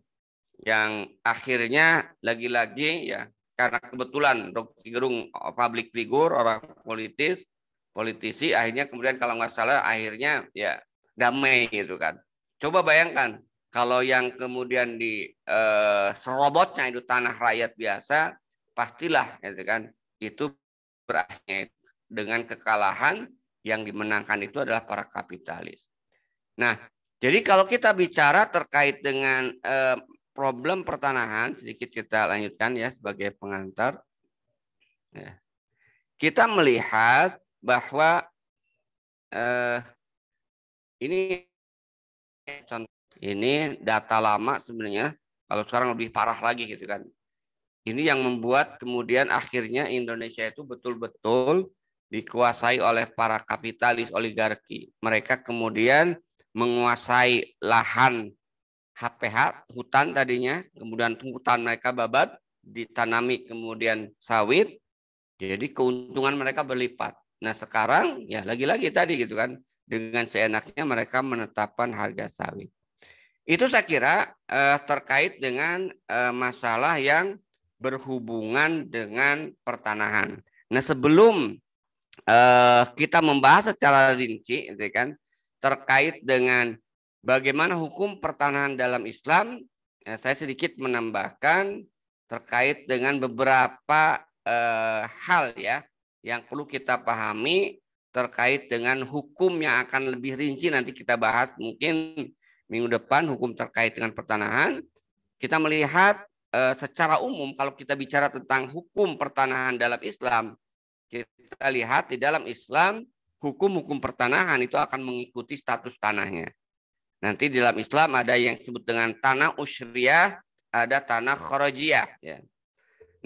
Speaker 2: yang akhirnya lagi-lagi ya karena kebetulan Rocky Gerung eh, public figure orang politis politisi akhirnya kemudian kalau nggak salah akhirnya ya damai gitu kan coba bayangkan kalau yang kemudian di eh, serobotnya itu tanah rakyat biasa pastilah gitu kan itu berakhir dengan kekalahan yang dimenangkan itu adalah para kapitalis nah jadi kalau kita bicara terkait dengan eh, problem pertanahan sedikit kita lanjutkan ya sebagai pengantar. Ya. Kita melihat bahwa eh, ini ini data lama sebenarnya kalau sekarang lebih parah lagi gitu kan. Ini yang membuat kemudian akhirnya Indonesia itu betul-betul dikuasai oleh para kapitalis oligarki. Mereka kemudian menguasai lahan HPH hutan tadinya, kemudian hutan mereka babat, ditanami kemudian sawit. Jadi keuntungan mereka berlipat. Nah, sekarang ya lagi-lagi tadi gitu kan dengan seenaknya mereka menetapkan harga sawit. Itu saya kira eh, terkait dengan eh, masalah yang berhubungan dengan pertanahan. Nah, sebelum eh, kita membahas secara rinci gitu kan terkait dengan bagaimana hukum pertanahan dalam Islam, ya, saya sedikit menambahkan terkait dengan beberapa eh, hal ya yang perlu kita pahami terkait dengan hukum yang akan lebih rinci nanti kita bahas mungkin minggu depan hukum terkait dengan pertanahan. Kita melihat eh, secara umum kalau kita bicara tentang hukum pertanahan dalam Islam, kita lihat di dalam Islam hukum-hukum pertanahan itu akan mengikuti status tanahnya. Nanti dalam Islam ada yang disebut dengan tanah usriyah, ada tanah khorojiyah. Ya.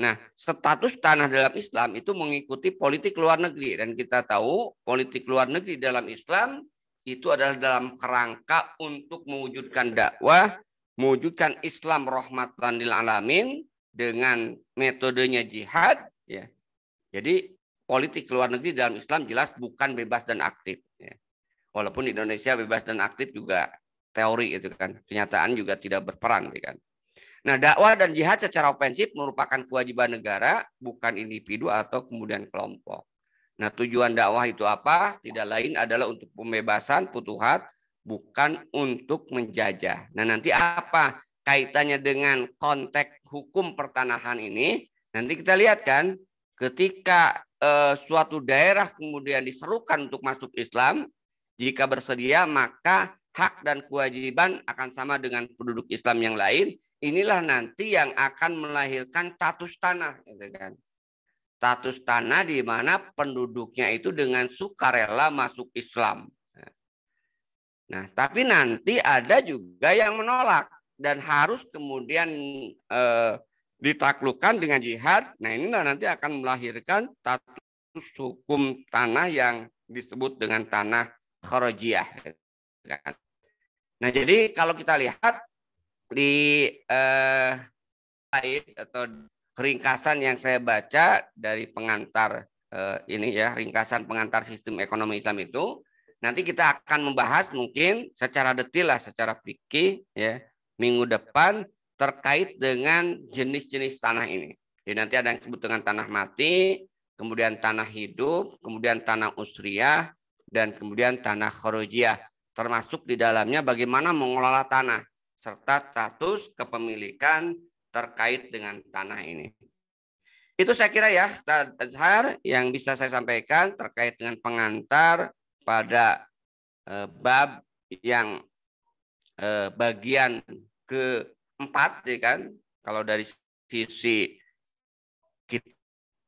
Speaker 2: Nah, status tanah dalam Islam itu mengikuti politik luar negeri. Dan kita tahu politik luar negeri dalam Islam itu adalah dalam kerangka untuk mewujudkan dakwah, mewujudkan Islam rahmatan lil alamin dengan metodenya jihad. Ya. Jadi politik luar negeri dalam Islam jelas bukan bebas dan aktif. Ya walaupun Indonesia bebas dan aktif juga teori itu kan kenyataan juga tidak berperan gitu kan nah dakwah dan jihad secara ofensif merupakan kewajiban negara bukan individu atau kemudian kelompok nah tujuan dakwah itu apa tidak lain adalah untuk pembebasan putuhat bukan untuk menjajah nah nanti apa kaitannya dengan konteks hukum pertanahan ini nanti kita lihat kan ketika eh, suatu daerah kemudian diserukan untuk masuk Islam jika bersedia maka hak dan kewajiban akan sama dengan penduduk Islam yang lain. Inilah nanti yang akan melahirkan status tanah, gitu kan? Status tanah di mana penduduknya itu dengan sukarela masuk Islam. Nah, tapi nanti ada juga yang menolak dan harus kemudian eh, ditaklukkan dengan jihad. Nah, ini nanti akan melahirkan status hukum tanah yang disebut dengan tanah kharajiyah. Gitu kan? Nah, jadi kalau kita lihat di eh, atau ringkasan yang saya baca dari pengantar eh, ini ya, ringkasan pengantar sistem ekonomi Islam itu, nanti kita akan membahas mungkin secara detil lah, secara fikih ya, minggu depan terkait dengan jenis-jenis tanah ini. Jadi nanti ada yang disebut tanah mati, kemudian tanah hidup, kemudian tanah usriah, dan kemudian tanah khorojiah termasuk di dalamnya bagaimana mengelola tanah serta status kepemilikan terkait dengan tanah ini. Itu saya kira ya Azhar yang bisa saya sampaikan terkait dengan pengantar pada eh, bab yang eh, bagian keempat ya kan kalau dari sisi kita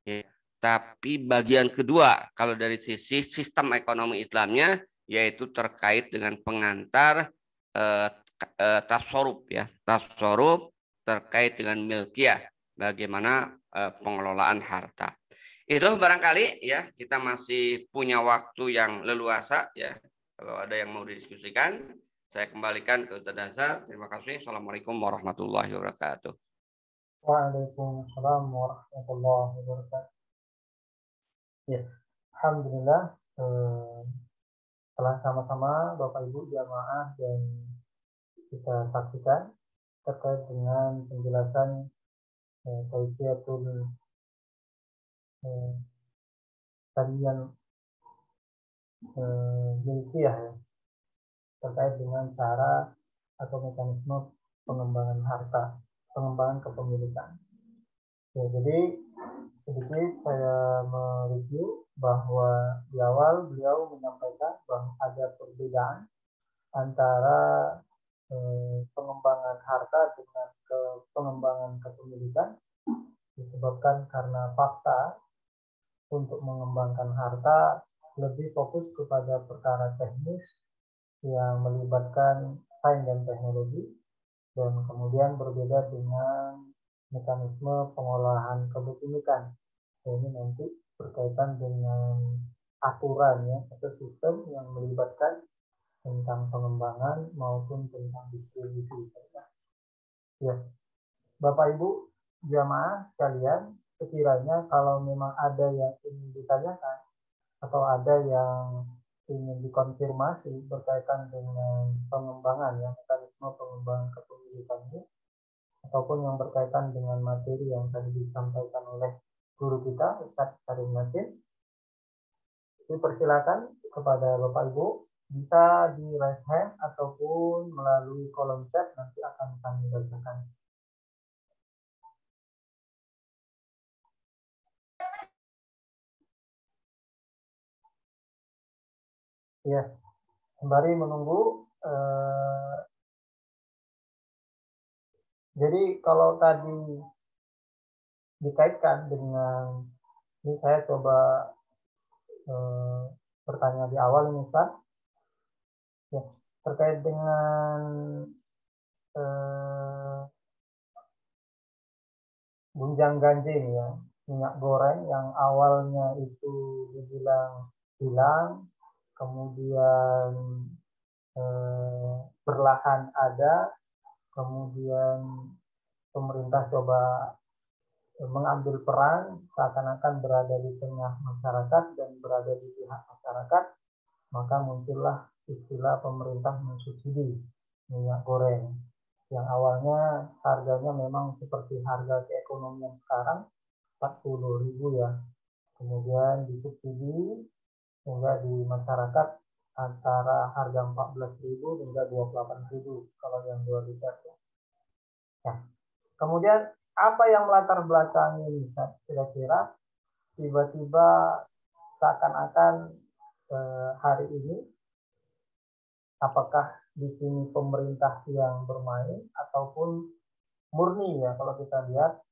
Speaker 2: ya. tapi bagian kedua kalau dari sisi sistem ekonomi Islamnya yaitu terkait dengan pengantar eh, eh, tasorup ya tasorup terkait dengan milkiah bagaimana eh, pengelolaan harta itu barangkali ya kita masih punya waktu yang leluasa ya kalau ada yang mau didiskusikan saya kembalikan ke Ustaz Dasar. Terima kasih. Assalamualaikum warahmatullahi wabarakatuh.
Speaker 1: Waalaikumsalam warahmatullahi wabarakatuh. Ya, Alhamdulillah. Eh, telah sama-sama Bapak Ibu jamaah dan kita saksikan terkait dengan penjelasan
Speaker 4: eh, eh,
Speaker 1: tarian eh, milkiah ya, terkait dengan cara atau mekanisme pengembangan harta, pengembangan kepemilikan. Ya, jadi sedikit saya mereview bahwa di awal beliau menyampaikan bahwa ada perbedaan antara eh, pengembangan harta dengan ke pengembangan kepemilikan disebabkan karena fakta untuk mengembangkan harta lebih fokus kepada perkara teknis yang melibatkan sains dan teknologi dan kemudian berbeda dengan mekanisme pengolahan kan ini nanti berkaitan dengan aturan ya atau sistem yang melibatkan tentang pengembangan maupun tentang distribusi ya Bapak Ibu jamaah sekalian sekiranya kalau memang ada yang ingin ditanyakan atau ada yang ingin dikonfirmasi berkaitan dengan pengembangan ya mekanisme pengembangan kepemilikan ini ataupun yang berkaitan dengan materi yang tadi disampaikan oleh guru kita Ustaz Karim Nasir. Dipersilakan kepada Bapak Ibu bisa di raise hand ataupun melalui kolom chat nanti akan kami bacakan.
Speaker 4: Ya, sembari menunggu eh, jadi kalau tadi
Speaker 1: dikaitkan dengan ini saya coba eh, bertanya di awal nih Pak. Ya, terkait dengan eh, gunjang ganjing ya minyak goreng yang awalnya itu dibilang hilang kemudian eh, berlahan ada kemudian pemerintah coba mengambil peran seakan-akan berada di tengah masyarakat dan berada di pihak masyarakat, maka muncullah istilah pemerintah mensubsidi minyak goreng yang awalnya harganya memang seperti harga keekonomian sekarang 40.000 ya. Kemudian disubsidi sehingga di masyarakat antara harga 14.000 hingga 28.000 kalau yang dua liter ya. Nah, kemudian apa yang melatar belakangi kira-kira tiba-tiba seakan-akan eh, hari ini apakah di sini pemerintah yang bermain ataupun murni ya kalau kita lihat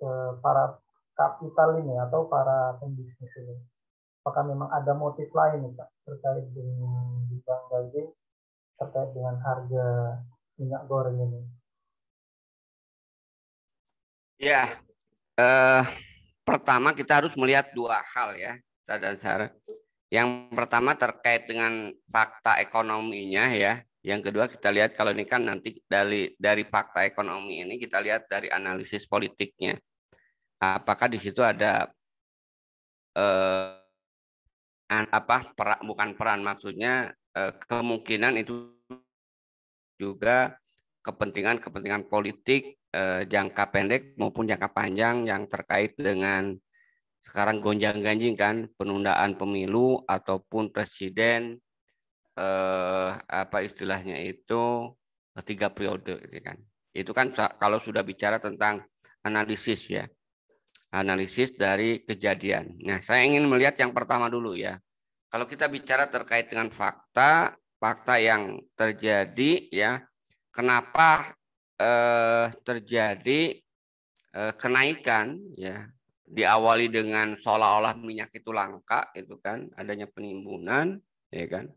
Speaker 1: eh, para kapital ini atau para pembisnis ini Apakah memang ada motif lain nih Pak terkait dengan bidang gaji terkait dengan harga minyak goreng ini?
Speaker 2: Ya, eh, pertama kita harus melihat dua hal ya, dan Yang pertama terkait dengan fakta ekonominya ya. Yang kedua kita lihat kalau ini kan nanti dari dari fakta ekonomi ini kita lihat dari analisis politiknya. Apakah di situ ada eh, apa peran, bukan peran maksudnya eh, kemungkinan itu juga kepentingan-kepentingan politik eh, jangka pendek maupun jangka panjang yang terkait dengan sekarang gonjang-ganjing kan penundaan pemilu ataupun presiden eh, apa istilahnya itu tiga periode gitu kan. Itu kan kalau sudah bicara tentang analisis ya analisis dari kejadian. Nah, saya ingin melihat yang pertama dulu ya. Kalau kita bicara terkait dengan fakta, fakta yang terjadi ya, kenapa eh, terjadi eh, kenaikan ya? Diawali dengan seolah-olah minyak itu langka, itu kan adanya penimbunan, ya kan?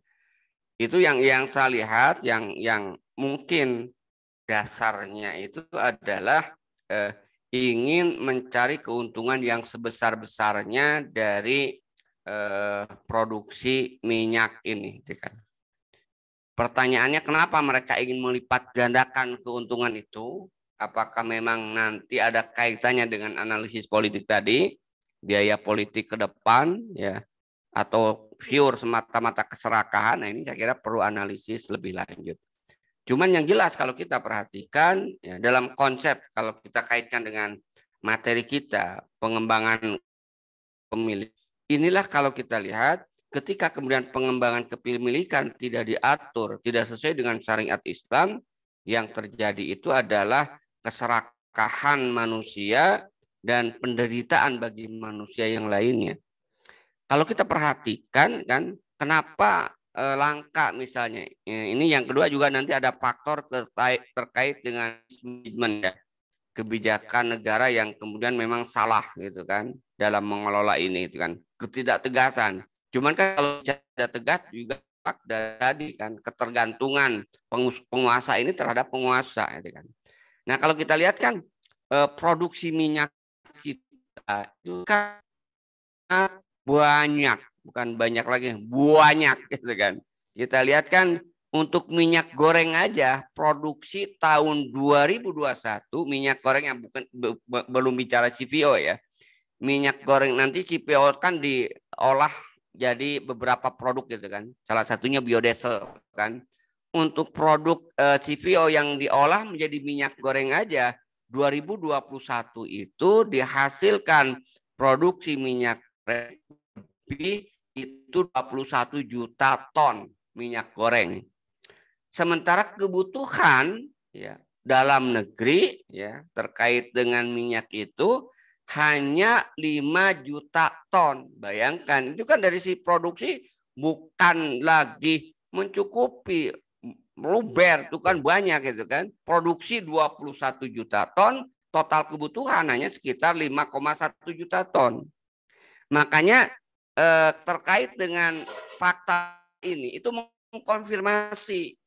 Speaker 2: Itu yang yang saya lihat, yang yang mungkin dasarnya itu adalah eh, ingin mencari keuntungan yang sebesar-besarnya dari eh, produksi minyak ini. Gitu kan. Pertanyaannya kenapa mereka ingin melipat gandakan keuntungan itu? Apakah memang nanti ada kaitannya dengan analisis politik tadi, biaya politik ke depan, ya, atau pure semata-mata keserakahan? Nah ini saya kira perlu analisis lebih lanjut. Cuman yang jelas kalau kita perhatikan ya, dalam konsep kalau kita kaitkan dengan materi kita pengembangan pemilik inilah kalau kita lihat ketika kemudian pengembangan kepemilikan tidak diatur tidak sesuai dengan syariat Islam yang terjadi itu adalah keserakahan manusia dan penderitaan bagi manusia yang lainnya. Kalau kita perhatikan kan kenapa Eh, langka misalnya. Eh, ini yang kedua juga nanti ada faktor terkait, terkait dengan ya. Kebijakan negara yang kemudian memang salah gitu kan dalam mengelola ini itu kan. Ketidaktegasan. Cuman kan kalau tidak tegas juga dari kan ketergantungan penguasa ini terhadap penguasa itu kan. Nah, kalau kita lihat kan eh, produksi minyak kita itu kan ah, banyak bukan banyak lagi, banyak gitu kan. Kita lihat kan untuk minyak goreng aja produksi tahun 2021 minyak goreng yang bukan be, be, belum bicara CPO ya. Minyak goreng nanti CPO kan diolah jadi beberapa produk gitu kan. Salah satunya biodiesel kan. Untuk produk eh, CPO yang diolah menjadi minyak goreng aja 2021 itu dihasilkan produksi minyak goreng lebih itu 21 juta ton minyak goreng. Sementara kebutuhan ya dalam negeri ya terkait dengan minyak itu hanya 5 juta ton. Bayangkan itu kan dari si produksi bukan lagi mencukupi luber itu kan banyak gitu kan. Produksi 21 juta ton, total kebutuhan hanya sekitar 5,1 juta ton. Makanya eh, terkait dengan fakta ini itu mengkonfirmasi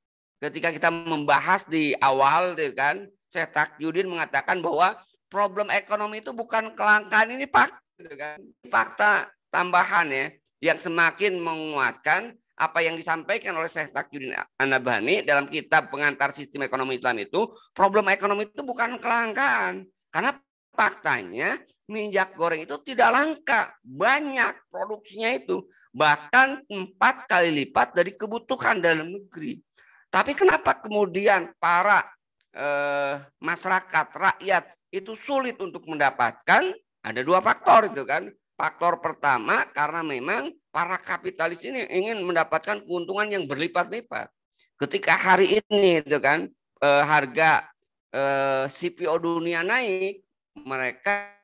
Speaker 2: ketika kita membahas di awal gitu kan cetak Takjudin mengatakan bahwa problem ekonomi itu bukan kelangkaan ini fakta kan fakta tambahan ya yang semakin menguatkan apa yang disampaikan oleh Syekh Takjudin Anabani dalam kitab pengantar sistem ekonomi Islam itu problem ekonomi itu bukan kelangkaan karena faktanya minyak goreng itu tidak langka. Banyak produksinya itu. Bahkan empat kali lipat dari kebutuhan dalam negeri. Tapi kenapa kemudian para eh, masyarakat, rakyat itu sulit untuk mendapatkan? Ada dua faktor itu kan. Faktor pertama karena memang para kapitalis ini ingin mendapatkan keuntungan yang berlipat-lipat. Ketika hari ini itu kan eh, harga eh, CPO dunia naik, mereka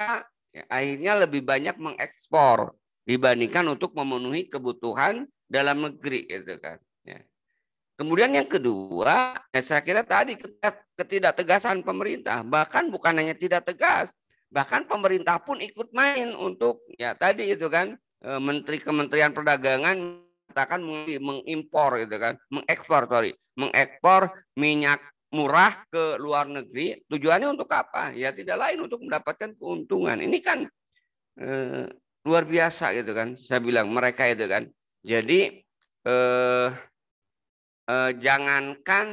Speaker 2: akhirnya lebih banyak mengekspor dibandingkan untuk memenuhi kebutuhan dalam negeri gitu kan. Ya. Kemudian yang kedua, ya saya kira tadi ketidaktegasan pemerintah, bahkan bukan hanya tidak tegas, bahkan pemerintah pun ikut main untuk ya tadi itu kan e, menteri Kementerian Perdagangan katakan mengimpor gitu kan, mengekspor sorry, mengekspor minyak murah ke luar negeri tujuannya untuk apa ya tidak lain untuk mendapatkan keuntungan ini kan eh, luar biasa gitu kan saya bilang mereka itu kan jadi eh, eh, jangankan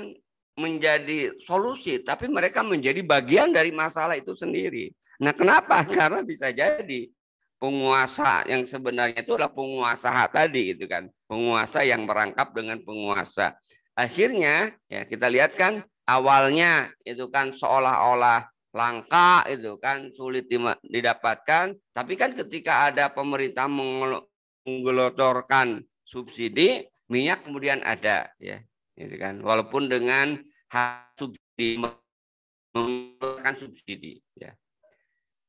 Speaker 2: menjadi solusi tapi mereka menjadi bagian dari masalah itu sendiri nah kenapa karena bisa jadi penguasa yang sebenarnya itu adalah penguasa tadi gitu kan penguasa yang merangkap dengan penguasa akhirnya ya kita lihat kan awalnya itu kan seolah-olah langka itu kan sulit didapatkan tapi kan ketika ada pemerintah menggelodorkan subsidi minyak kemudian ada ya itu kan walaupun dengan subsidi menggunakan subsidi ya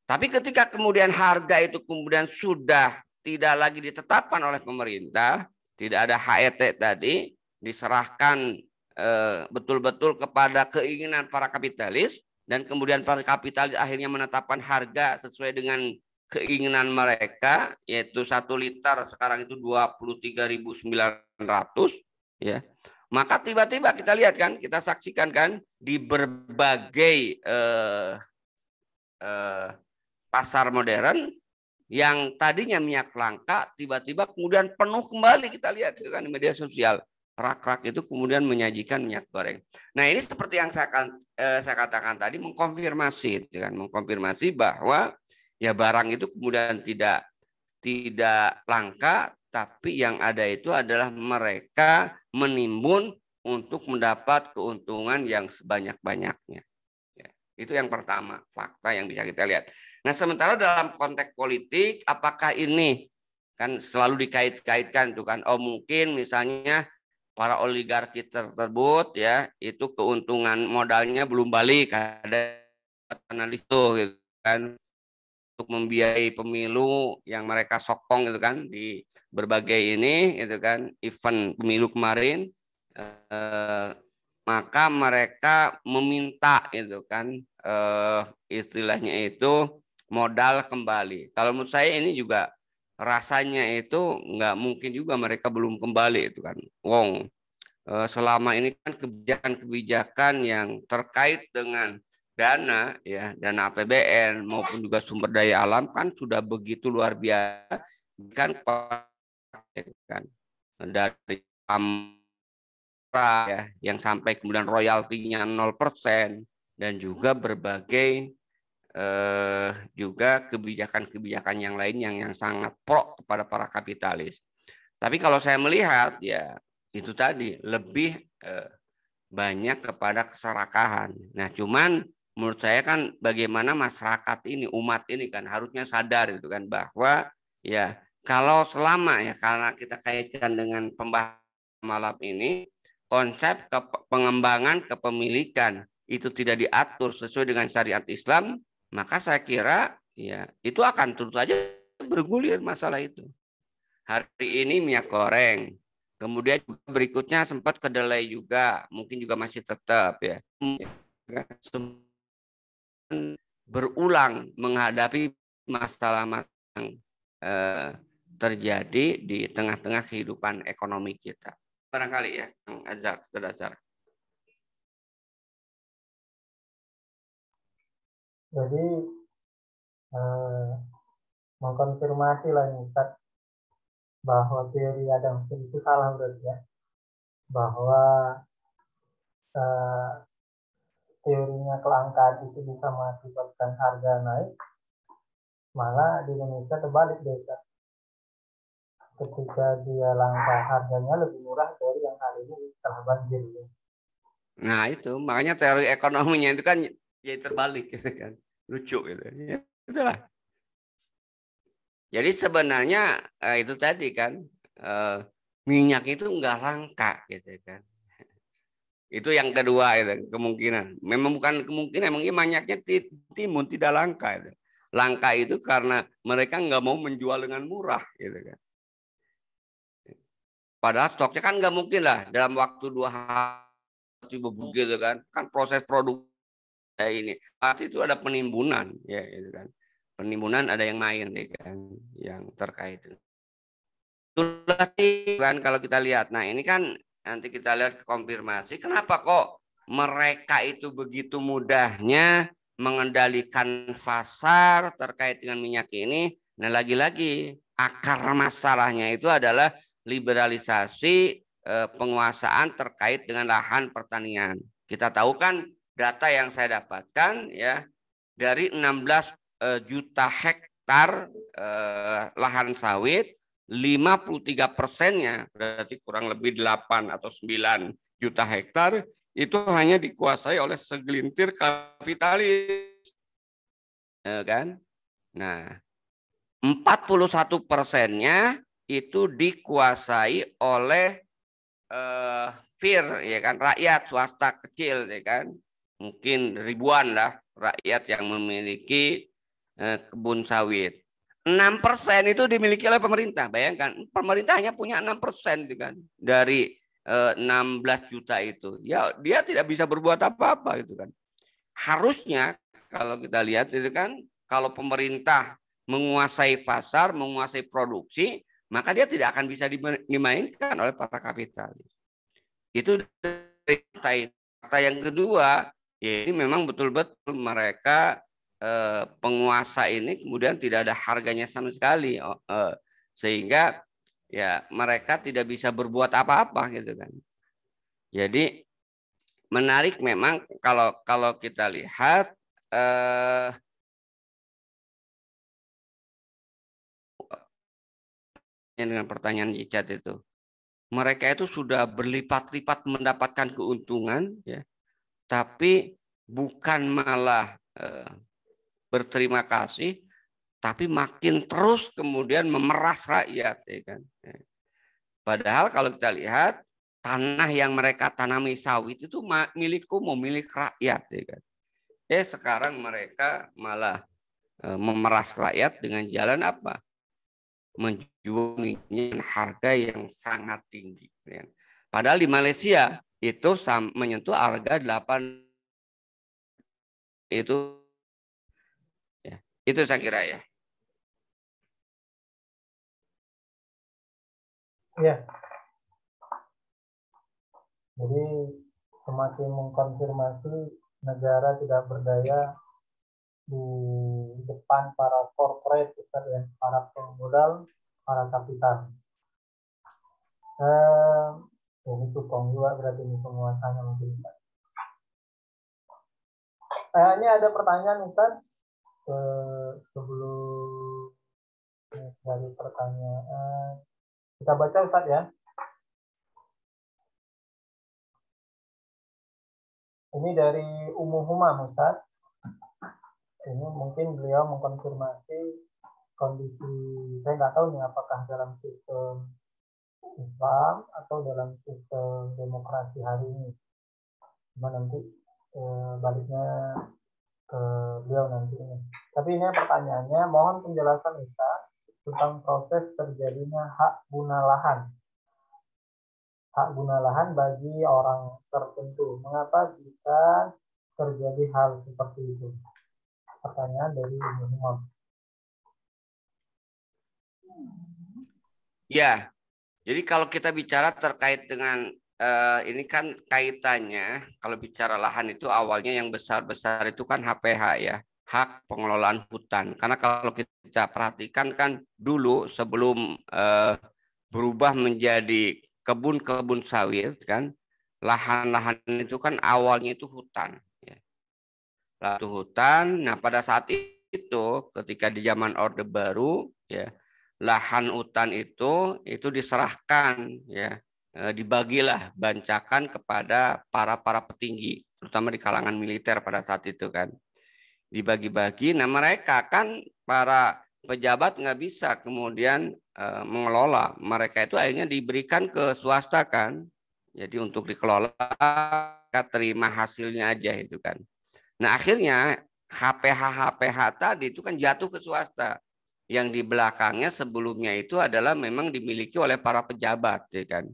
Speaker 2: tapi ketika kemudian harga itu kemudian sudah tidak lagi ditetapkan oleh pemerintah tidak ada HET tadi diserahkan Eh, betul-betul kepada keinginan para kapitalis dan kemudian para kapitalis akhirnya menetapkan harga sesuai dengan keinginan mereka yaitu satu liter sekarang itu 23.900 ya maka tiba-tiba kita lihat kan kita saksikan kan di berbagai eh, eh, pasar modern yang tadinya minyak langka tiba-tiba kemudian penuh kembali kita lihat kan di media sosial rak-rak itu kemudian menyajikan minyak goreng. Nah ini seperti yang saya, kan, eh, saya katakan tadi mengkonfirmasi, dengan ya mengkonfirmasi bahwa ya barang itu kemudian tidak tidak langka, tapi yang ada itu adalah mereka menimbun untuk mendapat keuntungan yang sebanyak-banyaknya. Ya, itu yang pertama fakta yang bisa kita lihat. Nah sementara dalam konteks politik, apakah ini kan selalu dikait-kaitkan tuh kan? Oh mungkin misalnya para oligarki tersebut ya itu keuntungan modalnya belum balik ada analis tuh gitu kan untuk membiayai pemilu yang mereka sokong gitu kan di berbagai ini gitu kan event pemilu kemarin eh, maka mereka meminta gitu kan eh, istilahnya itu modal kembali kalau menurut saya ini juga rasanya itu nggak mungkin juga mereka belum kembali itu kan wong eh, selama ini kan kebijakan-kebijakan yang terkait dengan dana ya dana APBN maupun juga sumber daya alam kan sudah begitu luar biasa kan kan dari ya yang sampai kemudian royaltinya 0% dan juga berbagai eh, juga kebijakan-kebijakan yang lain yang yang sangat pro kepada para kapitalis. Tapi kalau saya melihat ya itu tadi lebih eh, banyak kepada keserakahan. Nah, cuman menurut saya kan bagaimana masyarakat ini, umat ini kan harusnya sadar itu kan bahwa ya kalau selama ya karena kita kaitkan dengan pembahasan malam ini konsep ke pengembangan kepemilikan itu tidak diatur sesuai dengan syariat Islam maka saya kira ya itu akan terus saja bergulir masalah itu. Hari ini minyak goreng, kemudian berikutnya sempat kedelai juga, mungkin juga masih tetap ya. Berulang menghadapi masalah-masalah yang eh, terjadi di tengah-tengah kehidupan ekonomi kita. Barangkali ya, Azhar, Azhar.
Speaker 4: jadi
Speaker 1: eh, mengkonfirmasi lah nih Ustaz bahwa teori Adam Smith itu salah berarti ya bahwa eh, teorinya kelangkaan itu bisa mengakibatkan harga naik malah di Indonesia terbalik desa ketika dia langka harganya lebih murah dari yang hari ini telah banjir
Speaker 2: nah itu makanya teori ekonominya itu kan ya terbalik gitu kan lucu gitu ya itulah jadi sebenarnya eh, itu tadi kan eh, minyak itu enggak langka gitu kan itu yang kedua itu kemungkinan memang bukan kemungkinan emang iya, minyaknya timun tidak langka itu langka itu karena mereka nggak mau menjual dengan murah gitu kan padahal stoknya kan nggak mungkin lah dalam waktu dua hari gitu kan kan proses produk ini pasti itu ada penimbunan ya itu kan penimbunan ada yang main ya kan yang terkait itulah kan kalau kita lihat nah ini kan nanti kita lihat konfirmasi kenapa kok mereka itu begitu mudahnya mengendalikan pasar terkait dengan minyak ini nah lagi-lagi akar masalahnya itu adalah liberalisasi eh, penguasaan terkait dengan lahan pertanian. Kita tahu kan data yang saya dapatkan ya dari 16 eh, juta hektar eh, lahan sawit 53 persennya berarti kurang lebih 8 atau 9 juta hektar itu hanya dikuasai oleh segelintir kapitalis ya kan nah 41 persennya itu dikuasai oleh eh, fir ya kan rakyat swasta kecil ya kan mungkin ribuan lah rakyat yang memiliki eh, kebun sawit. 6% itu dimiliki oleh pemerintah. Bayangkan, pemerintah hanya punya 6% persen kan dari 16 eh, juta itu. Ya, dia tidak bisa berbuat apa-apa gitu kan. Harusnya kalau kita lihat itu kan kalau pemerintah menguasai pasar, menguasai produksi, maka dia tidak akan bisa dimainkan oleh para kapitalis. Itu dari Partai yang kedua, ini memang betul-betul mereka eh, penguasa ini kemudian tidak ada harganya sama sekali oh, eh, sehingga ya mereka tidak bisa berbuat apa-apa gitu kan. Jadi
Speaker 4: menarik memang kalau kalau kita lihat eh, dengan
Speaker 2: pertanyaan Icat itu mereka itu sudah berlipat-lipat mendapatkan keuntungan ya tapi bukan malah eh, berterima kasih, tapi makin terus kemudian memeras rakyat, ya kan. Eh, padahal kalau kita lihat tanah yang mereka tanami sawit itu milik umum, milik rakyat, ya kan. Eh sekarang mereka malah eh, memeras rakyat dengan jalan apa? Menjual harga yang sangat tinggi. Ya. Kan? Padahal di Malaysia itu
Speaker 4: menyentuh harga 8 itu ya, itu saya kira ya.
Speaker 1: Ya. Jadi semakin mengkonfirmasi negara tidak berdaya di depan para corporate, ya, para pemodal, para kapital. Eh, jadi cukong juga berarti ini penguasanya mungkin Ustaz. Eh, nah, ada pertanyaan Ustaz. sebelum ya, dari pertanyaan
Speaker 4: kita baca Ustaz ya.
Speaker 1: Ini dari Umum Huma, Ustaz. Ini mungkin beliau mengkonfirmasi kondisi saya nggak tahu nih apakah dalam sistem Islam atau dalam sistem demokrasi hari ini cuma nanti e, baliknya ke beliau nanti ini tapi ini pertanyaannya mohon penjelasan kita tentang proses terjadinya hak guna lahan hak guna lahan bagi orang tertentu mengapa bisa terjadi hal seperti itu pertanyaan
Speaker 4: dari Ibu
Speaker 2: Ya, jadi kalau kita bicara terkait dengan eh, ini kan kaitannya kalau bicara lahan itu awalnya yang besar-besar itu kan HPH ya, hak pengelolaan hutan. Karena kalau kita perhatikan kan dulu sebelum eh, berubah menjadi kebun-kebun sawit kan, lahan-lahan itu kan awalnya itu hutan. Ya. Lalu hutan, nah pada saat itu ketika di zaman Orde Baru ya lahan hutan itu itu diserahkan ya e, dibagilah bancakan kepada para para petinggi terutama di kalangan militer pada saat itu kan dibagi-bagi nah mereka kan para pejabat nggak bisa kemudian e, mengelola mereka itu akhirnya diberikan ke swasta kan jadi untuk dikelola terima hasilnya aja itu kan nah akhirnya HPH HPH tadi itu kan jatuh ke swasta yang di belakangnya sebelumnya itu adalah memang dimiliki oleh para pejabat, ya kan.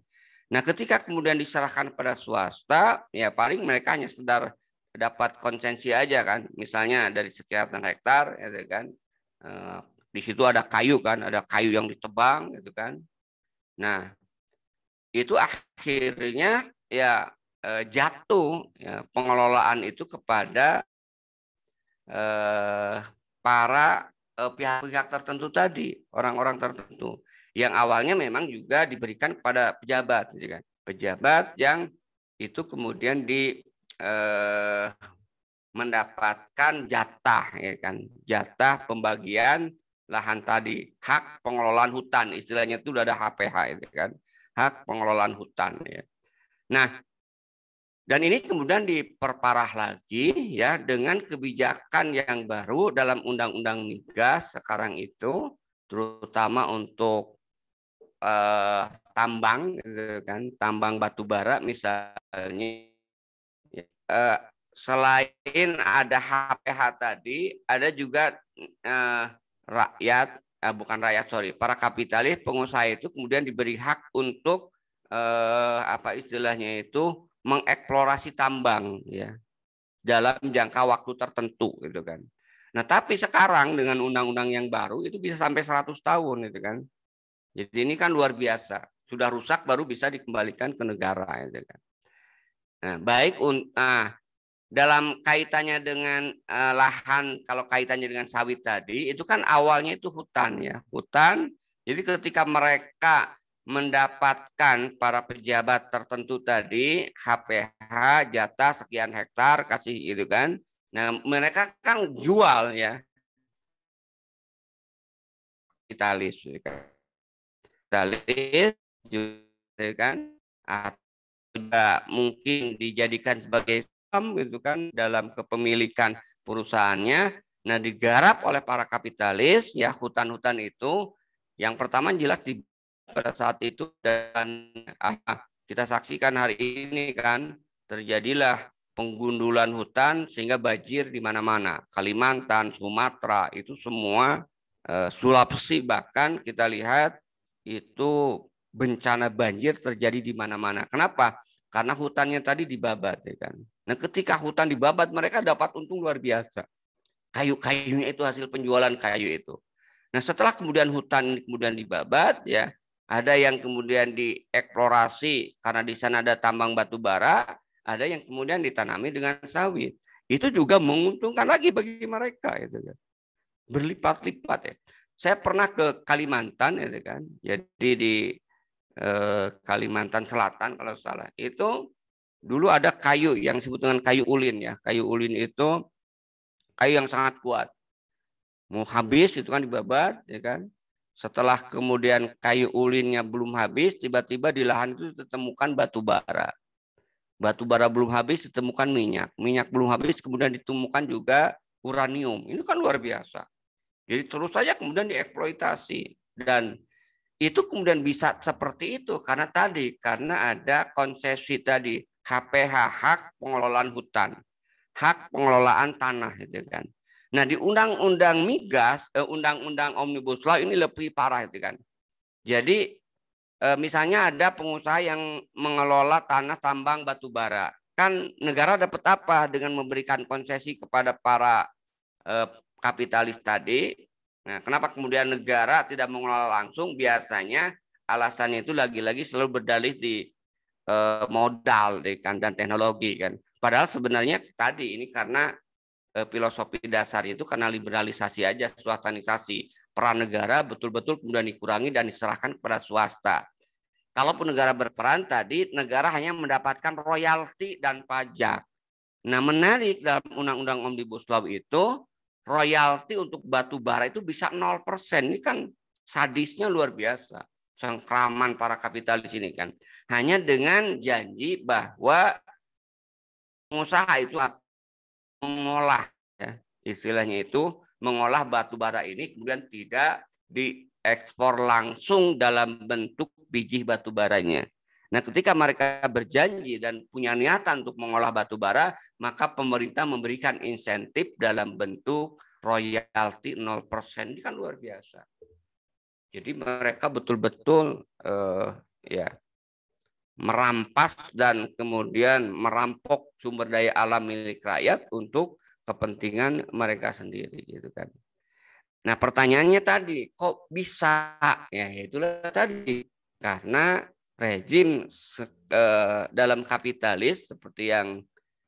Speaker 2: Nah, ketika kemudian diserahkan pada swasta, ya paling mereka hanya sekedar dapat konsensi aja kan, misalnya dari sekian hektar, ya kan. Eh, di situ ada kayu kan, ada kayu yang ditebang, gitu kan. Nah, itu akhirnya ya eh, jatuh ya, pengelolaan itu kepada eh, para Eh, pihak-pihak tertentu tadi, orang-orang tertentu yang awalnya memang juga diberikan kepada pejabat, gitu kan? Pejabat yang itu kemudian di eh, mendapatkan jatah, ya kan? Jatah pembagian lahan tadi, hak pengelolaan hutan, istilahnya itu udah ada HPH, gitu kan? Hak pengelolaan hutan, ya. Nah, dan ini kemudian diperparah lagi ya dengan kebijakan yang baru dalam Undang-Undang Migas sekarang itu, terutama untuk eh, tambang, gitu kan, tambang batu bara misalnya. Eh, selain ada HPH tadi, ada juga eh, rakyat, eh, bukan rakyat sorry, para kapitalis, pengusaha itu kemudian diberi hak untuk eh, apa istilahnya itu mengeksplorasi tambang ya dalam jangka waktu tertentu gitu kan. Nah, tapi sekarang dengan undang-undang yang baru itu bisa sampai 100 tahun gitu kan. Jadi ini kan luar biasa. Sudah rusak baru bisa dikembalikan ke negara gitu kan. Nah, baik nah, dalam kaitannya dengan uh, lahan kalau kaitannya dengan sawit tadi itu kan awalnya itu hutan ya, hutan. Jadi ketika mereka mendapatkan para pejabat tertentu tadi HPH jatah sekian hektar kasih itu kan. Nah, mereka kan jual ya. kapitalis, ya kan. Italis ya kan atau mungkin dijadikan sebagai saham gitu kan dalam kepemilikan perusahaannya. Nah, digarap oleh para kapitalis ya hutan-hutan itu yang pertama jelas di pada saat itu dan ah, kita saksikan hari ini kan terjadilah penggundulan hutan sehingga banjir di mana-mana. Kalimantan, Sumatera itu semua eh, Sulawesi bahkan kita lihat itu bencana banjir terjadi di mana-mana. Kenapa? Karena hutannya tadi dibabat ya kan. Nah, ketika hutan dibabat mereka dapat untung luar biasa. Kayu-kayunya itu hasil penjualan kayu itu. Nah, setelah kemudian hutan kemudian dibabat ya, ada yang kemudian dieksplorasi karena di sana ada tambang batu bara, ada yang kemudian ditanami dengan sawit. Itu juga menguntungkan lagi bagi mereka gitu kan. Berlipat-lipat ya. Saya pernah ke Kalimantan gitu kan. Jadi di eh, Kalimantan Selatan kalau salah. Itu dulu ada kayu yang disebut dengan kayu ulin ya. Kayu ulin itu kayu yang sangat kuat mau habis itu kan dibabat ya kan setelah kemudian kayu ulinnya belum habis, tiba-tiba di lahan itu ditemukan batu bara. Batu bara belum habis, ditemukan minyak. Minyak belum habis, kemudian ditemukan juga uranium. Ini kan luar biasa. Jadi terus saja kemudian dieksploitasi. Dan itu kemudian bisa seperti itu karena tadi, karena ada konsesi tadi. HPH, hak pengelolaan hutan. Hak pengelolaan tanah. Gitu kan. Nah, di undang-undang migas, eh, undang-undang omnibus law ini lebih parah itu kan. Jadi eh, misalnya ada pengusaha yang mengelola tanah tambang batu bara. Kan negara dapat apa dengan memberikan konsesi kepada para eh, kapitalis tadi? Nah, kenapa kemudian negara tidak mengelola langsung? Biasanya alasannya itu lagi-lagi selalu berdalih di modal kan dan teknologi kan. Padahal sebenarnya tadi ini karena Eh, filosofi dasar itu karena liberalisasi aja swatanisasi peran negara betul-betul kemudian dikurangi dan diserahkan kepada swasta. Kalau pun negara berperan tadi negara hanya mendapatkan royalti dan pajak. Nah menarik dalam undang-undang omnibus law itu royalti untuk batu bara itu bisa 0%. Ini kan sadisnya luar biasa. sangkraman para kapitalis ini kan. Hanya dengan janji bahwa pengusaha itu mengolah ya. istilahnya itu mengolah batu bara ini kemudian tidak diekspor langsung dalam bentuk biji batu baranya. Nah, ketika mereka berjanji dan punya niatan untuk mengolah batu bara, maka pemerintah memberikan insentif dalam bentuk royalti 0%. Ini kan luar biasa. Jadi mereka betul-betul uh, ya merampas dan kemudian merampok sumber daya alam milik rakyat untuk kepentingan mereka sendiri gitu kan. Nah, pertanyaannya tadi kok bisa? Ya, itulah tadi karena rezim eh, dalam kapitalis seperti yang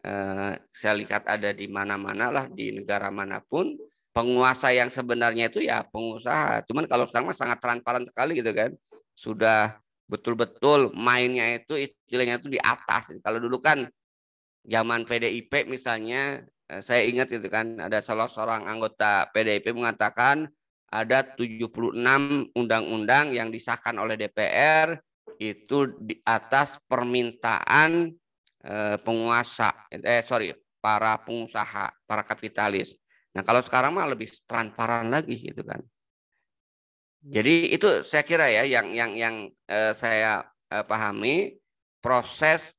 Speaker 2: eh, saya lihat ada di mana-mana lah di negara manapun penguasa yang sebenarnya itu ya pengusaha. Cuman kalau sekarang mah sangat transparan sekali gitu kan. Sudah betul-betul mainnya itu istilahnya itu di atas. Kalau dulu kan zaman PDIP misalnya eh, saya ingat itu kan ada salah seorang anggota PDIP mengatakan ada 76 undang-undang yang disahkan oleh DPR itu di atas permintaan eh, penguasa eh sorry para pengusaha para kapitalis. Nah kalau sekarang mah lebih transparan lagi gitu kan. Jadi itu saya kira ya yang yang yang eh, saya eh, pahami proses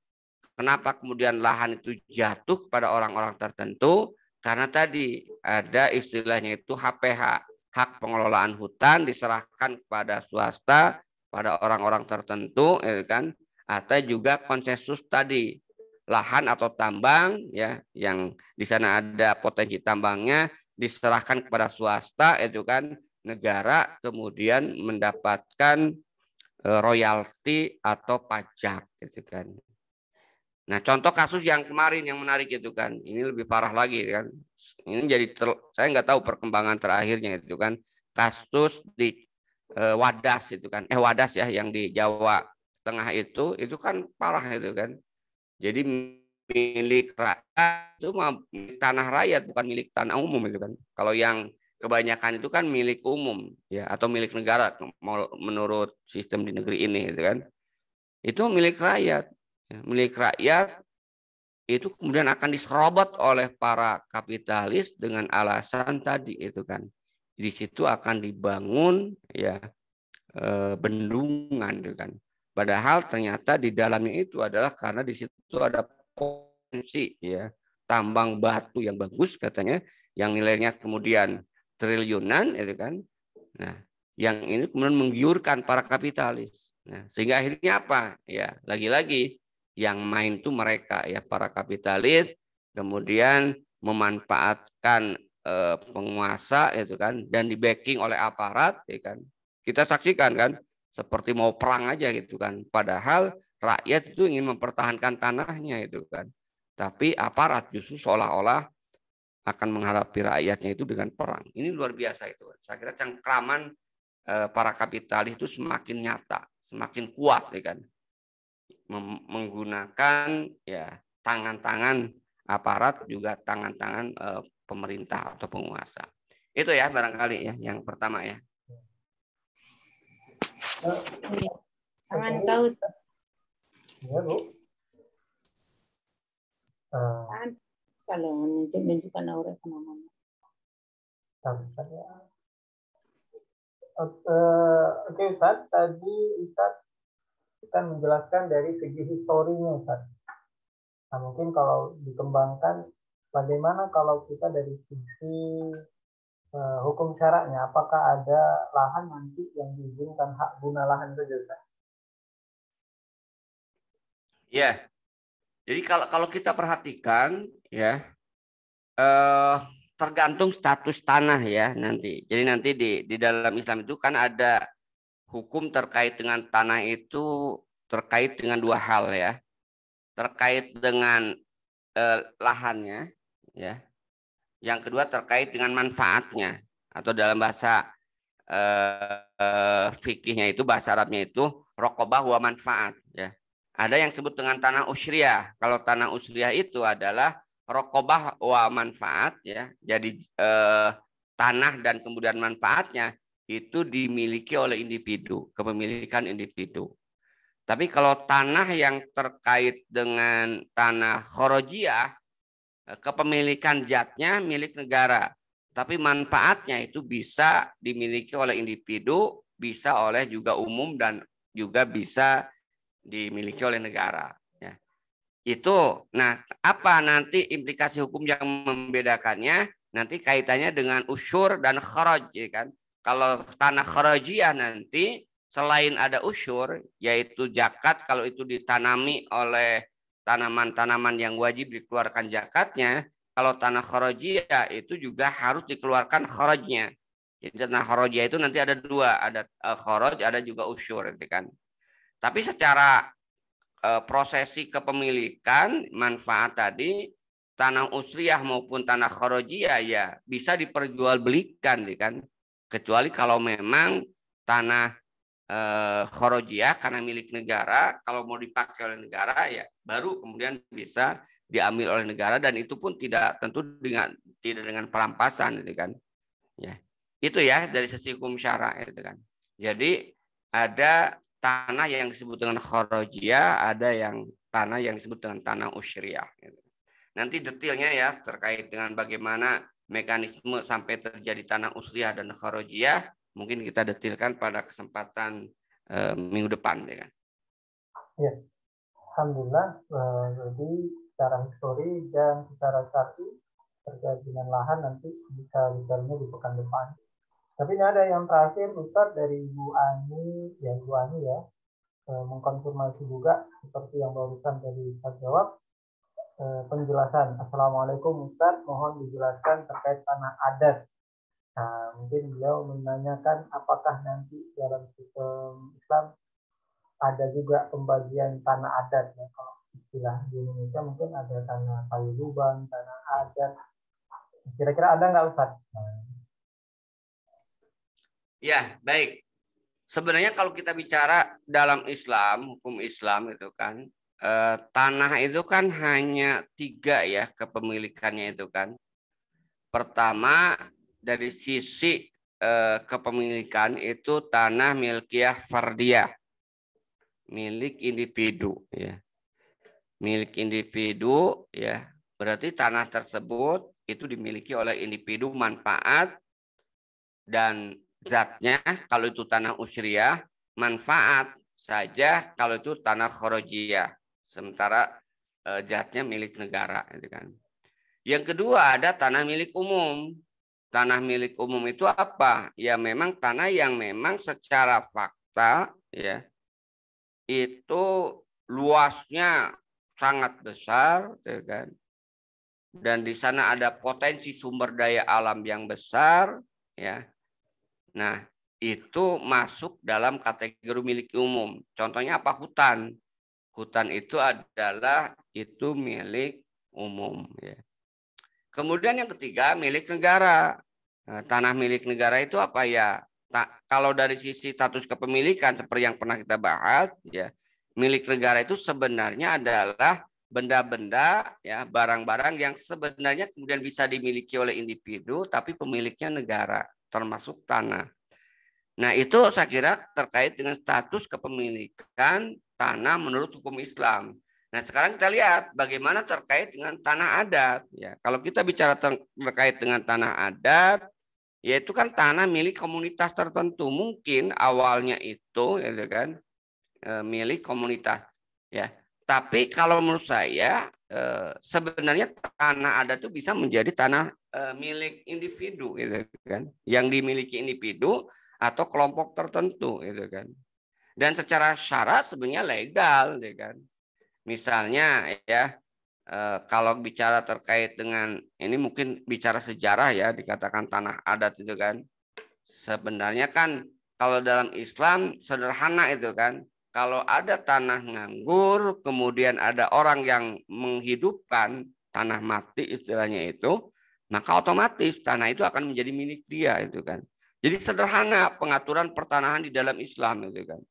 Speaker 2: kenapa kemudian lahan itu jatuh pada orang-orang tertentu karena tadi ada istilahnya itu HPH hak pengelolaan hutan diserahkan kepada swasta pada orang-orang tertentu ya kan atau juga konsensus tadi lahan atau tambang ya yang di sana ada potensi tambangnya diserahkan kepada swasta itu kan negara kemudian mendapatkan e, royalti atau pajak gitu kan. Nah, contoh kasus yang kemarin yang menarik itu kan, ini lebih parah lagi kan. Ini jadi ter, saya nggak tahu perkembangan terakhirnya itu kan kasus di e, Wadas itu kan, eh Wadas ya yang di Jawa Tengah itu itu kan parah itu kan. Jadi milik rakyat itu tanah rakyat bukan milik tanah umum itu kan. Kalau yang kebanyakan itu kan milik umum ya atau milik negara menurut sistem di negeri ini gitu kan itu milik rakyat ya. milik rakyat itu kemudian akan diserobot oleh para kapitalis dengan alasan tadi itu kan di situ akan dibangun ya eh, bendungan gitu kan padahal ternyata di dalamnya itu adalah karena di situ ada potensi ya tambang batu yang bagus katanya yang nilainya kemudian triliunan itu kan. Nah, yang ini kemudian menggiurkan para kapitalis. Nah, sehingga akhirnya apa? Ya, lagi-lagi yang main tuh mereka ya para kapitalis kemudian memanfaatkan eh, penguasa itu kan dan di backing oleh aparat ya kan. Kita saksikan kan seperti mau perang aja gitu kan. Padahal rakyat itu ingin mempertahankan tanahnya itu kan. Tapi aparat justru seolah-olah akan menghadapi rakyatnya itu dengan perang. Ini luar biasa itu. Saya kira cengkraman eh, para kapitalis itu semakin nyata, semakin kuat ya kan. menggunakan ya tangan-tangan aparat juga tangan-tangan eh, pemerintah atau penguasa. Itu ya barangkali ya yang pertama ya.
Speaker 4: Tangan iya, eh, kalau ya, menunjuk-nunjukkan aurat sama mama.
Speaker 1: Ya. Oke, eh, okay, Ustaz. Tadi Ustaz kita menjelaskan dari segi historinya, Ustaz. Nah, mungkin kalau dikembangkan, bagaimana kalau kita dari sisi uh, hukum syaraknya, apakah ada lahan nanti yang diizinkan hak guna lahan itu, Ustaz?
Speaker 4: Ya, yeah. Jadi kalau kalau kita
Speaker 2: perhatikan ya eh, tergantung status tanah ya nanti. Jadi nanti di di dalam Islam itu kan ada hukum terkait dengan tanah itu terkait dengan dua hal ya. Terkait dengan eh, lahannya ya. Yang kedua terkait dengan manfaatnya atau dalam bahasa eh, eh, fikihnya itu bahasa Arabnya itu rokobah wa manfaat ya. Ada yang sebut dengan tanah usriah. Kalau tanah usriah itu adalah rokobah wa manfaat ya. Jadi eh, tanah dan kemudian manfaatnya itu dimiliki oleh individu, kepemilikan individu. Tapi kalau tanah yang terkait dengan tanah khorojia eh, kepemilikan jatnya milik negara. Tapi manfaatnya itu bisa dimiliki oleh individu, bisa oleh juga umum, dan juga bisa dimiliki oleh negara itu nah apa nanti implikasi hukum yang membedakannya nanti kaitannya dengan usyur dan kharaj ya kan kalau tanah kharajiyah nanti selain ada usyur yaitu zakat kalau itu ditanami oleh tanaman-tanaman yang wajib dikeluarkan zakatnya kalau tanah kharajiyah itu juga harus dikeluarkan kharajnya jadi tanah kharajiyah itu nanti ada dua ada eh, kharaj ada juga usyur ya kan tapi secara Eh, prosesi kepemilikan manfaat tadi tanah usriah maupun tanah khorojiyah ya bisa diperjualbelikan ya kan kecuali kalau memang tanah eh, khorojiyah karena milik negara kalau mau dipakai oleh negara ya baru kemudian bisa diambil oleh negara dan itu pun tidak tentu dengan tidak dengan perampasan gitu kan ya itu ya dari sisi hukum syara gitu kan jadi ada tanah yang disebut dengan khorojia, ada yang tanah yang disebut dengan tanah usyriah. Gitu. Nanti detailnya ya terkait dengan bagaimana mekanisme sampai terjadi tanah usyriah dan khorojia, mungkin kita detilkan pada kesempatan eh, minggu depan.
Speaker 4: Ya, kan?
Speaker 1: ya. Alhamdulillah, eh, jadi secara histori dan secara satu terkait dengan lahan nanti bisa detailnya di pekan depan. Tapi ini ada yang terakhir Ustadz dari Bu Ani, ya Bu Ani ya, e, mengkonfirmasi juga seperti yang barusan tadi pak jawab, e, penjelasan. Assalamualaikum Ustadz, mohon dijelaskan terkait tanah adat. Nah, mungkin beliau menanyakan apakah nanti dalam sistem Islam ada juga pembagian tanah adat ya. Kalau istilah di Indonesia mungkin ada tanah kayu lubang tanah adat. Kira-kira ada nggak Ustadz? Nah,
Speaker 2: Ya, baik. Sebenarnya kalau kita bicara dalam Islam, hukum Islam itu kan eh, tanah itu kan hanya tiga ya kepemilikannya itu kan. Pertama dari sisi eh, kepemilikan itu tanah milkiah fardiyah milik individu ya milik individu ya berarti tanah tersebut itu dimiliki oleh individu manfaat dan zatnya kalau itu tanah usriah, manfaat saja kalau itu tanah khorojiyah. Sementara eh, zatnya milik negara gitu kan. Yang kedua ada tanah milik umum. Tanah milik umum itu apa? Ya memang tanah yang memang secara fakta ya itu luasnya sangat besar ya kan. Dan di sana ada potensi sumber daya alam yang besar ya Nah, itu masuk dalam kategori milik umum. Contohnya apa? Hutan. Hutan itu adalah itu milik umum. Ya. Kemudian yang ketiga milik negara. Nah, tanah milik negara itu apa ya? Nah, kalau dari sisi status kepemilikan seperti yang pernah kita bahas, ya milik negara itu sebenarnya adalah benda-benda ya barang-barang yang sebenarnya kemudian bisa dimiliki oleh individu tapi pemiliknya negara termasuk tanah. Nah, itu saya kira terkait dengan status kepemilikan tanah menurut hukum Islam. Nah, sekarang kita lihat bagaimana terkait dengan tanah adat. Ya, kalau kita bicara terkait dengan tanah adat, yaitu kan tanah milik komunitas tertentu. Mungkin awalnya itu, ya kan, eh, milik komunitas. Ya, tapi kalau menurut saya eh, sebenarnya tanah ada itu bisa menjadi tanah eh, milik individu gitu kan, yang dimiliki individu atau kelompok tertentu gitu kan. Dan secara syarat sebenarnya legal gitu kan. Misalnya ya eh, kalau bicara terkait dengan ini mungkin bicara sejarah ya dikatakan tanah adat itu kan. Sebenarnya kan kalau dalam Islam sederhana itu kan kalau ada tanah nganggur, kemudian ada orang yang menghidupkan tanah mati istilahnya itu, maka otomatis tanah itu akan menjadi milik dia itu kan. Jadi sederhana pengaturan pertanahan di dalam Islam itu kan.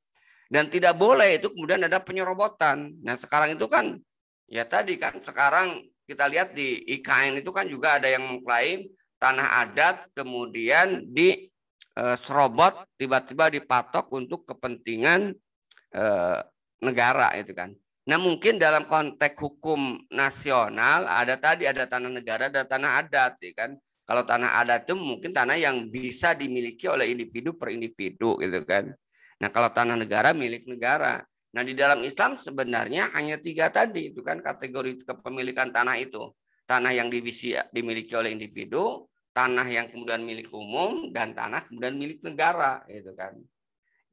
Speaker 2: Dan tidak boleh itu kemudian ada penyerobotan. Nah, sekarang itu kan ya tadi kan sekarang kita lihat di IKN itu kan juga ada yang mengklaim tanah adat kemudian di eh, serobot tiba-tiba dipatok untuk kepentingan Eh, negara itu kan. Nah mungkin dalam konteks hukum nasional ada tadi ada tanah negara ada tanah adat ya kan. Kalau tanah adat itu mungkin tanah yang bisa dimiliki oleh individu per individu gitu kan. Nah kalau tanah negara milik negara. Nah di dalam Islam sebenarnya hanya tiga tadi itu kan kategori kepemilikan tanah itu. Tanah yang divisi, dimiliki oleh individu, tanah yang kemudian milik umum, dan tanah kemudian milik negara gitu kan.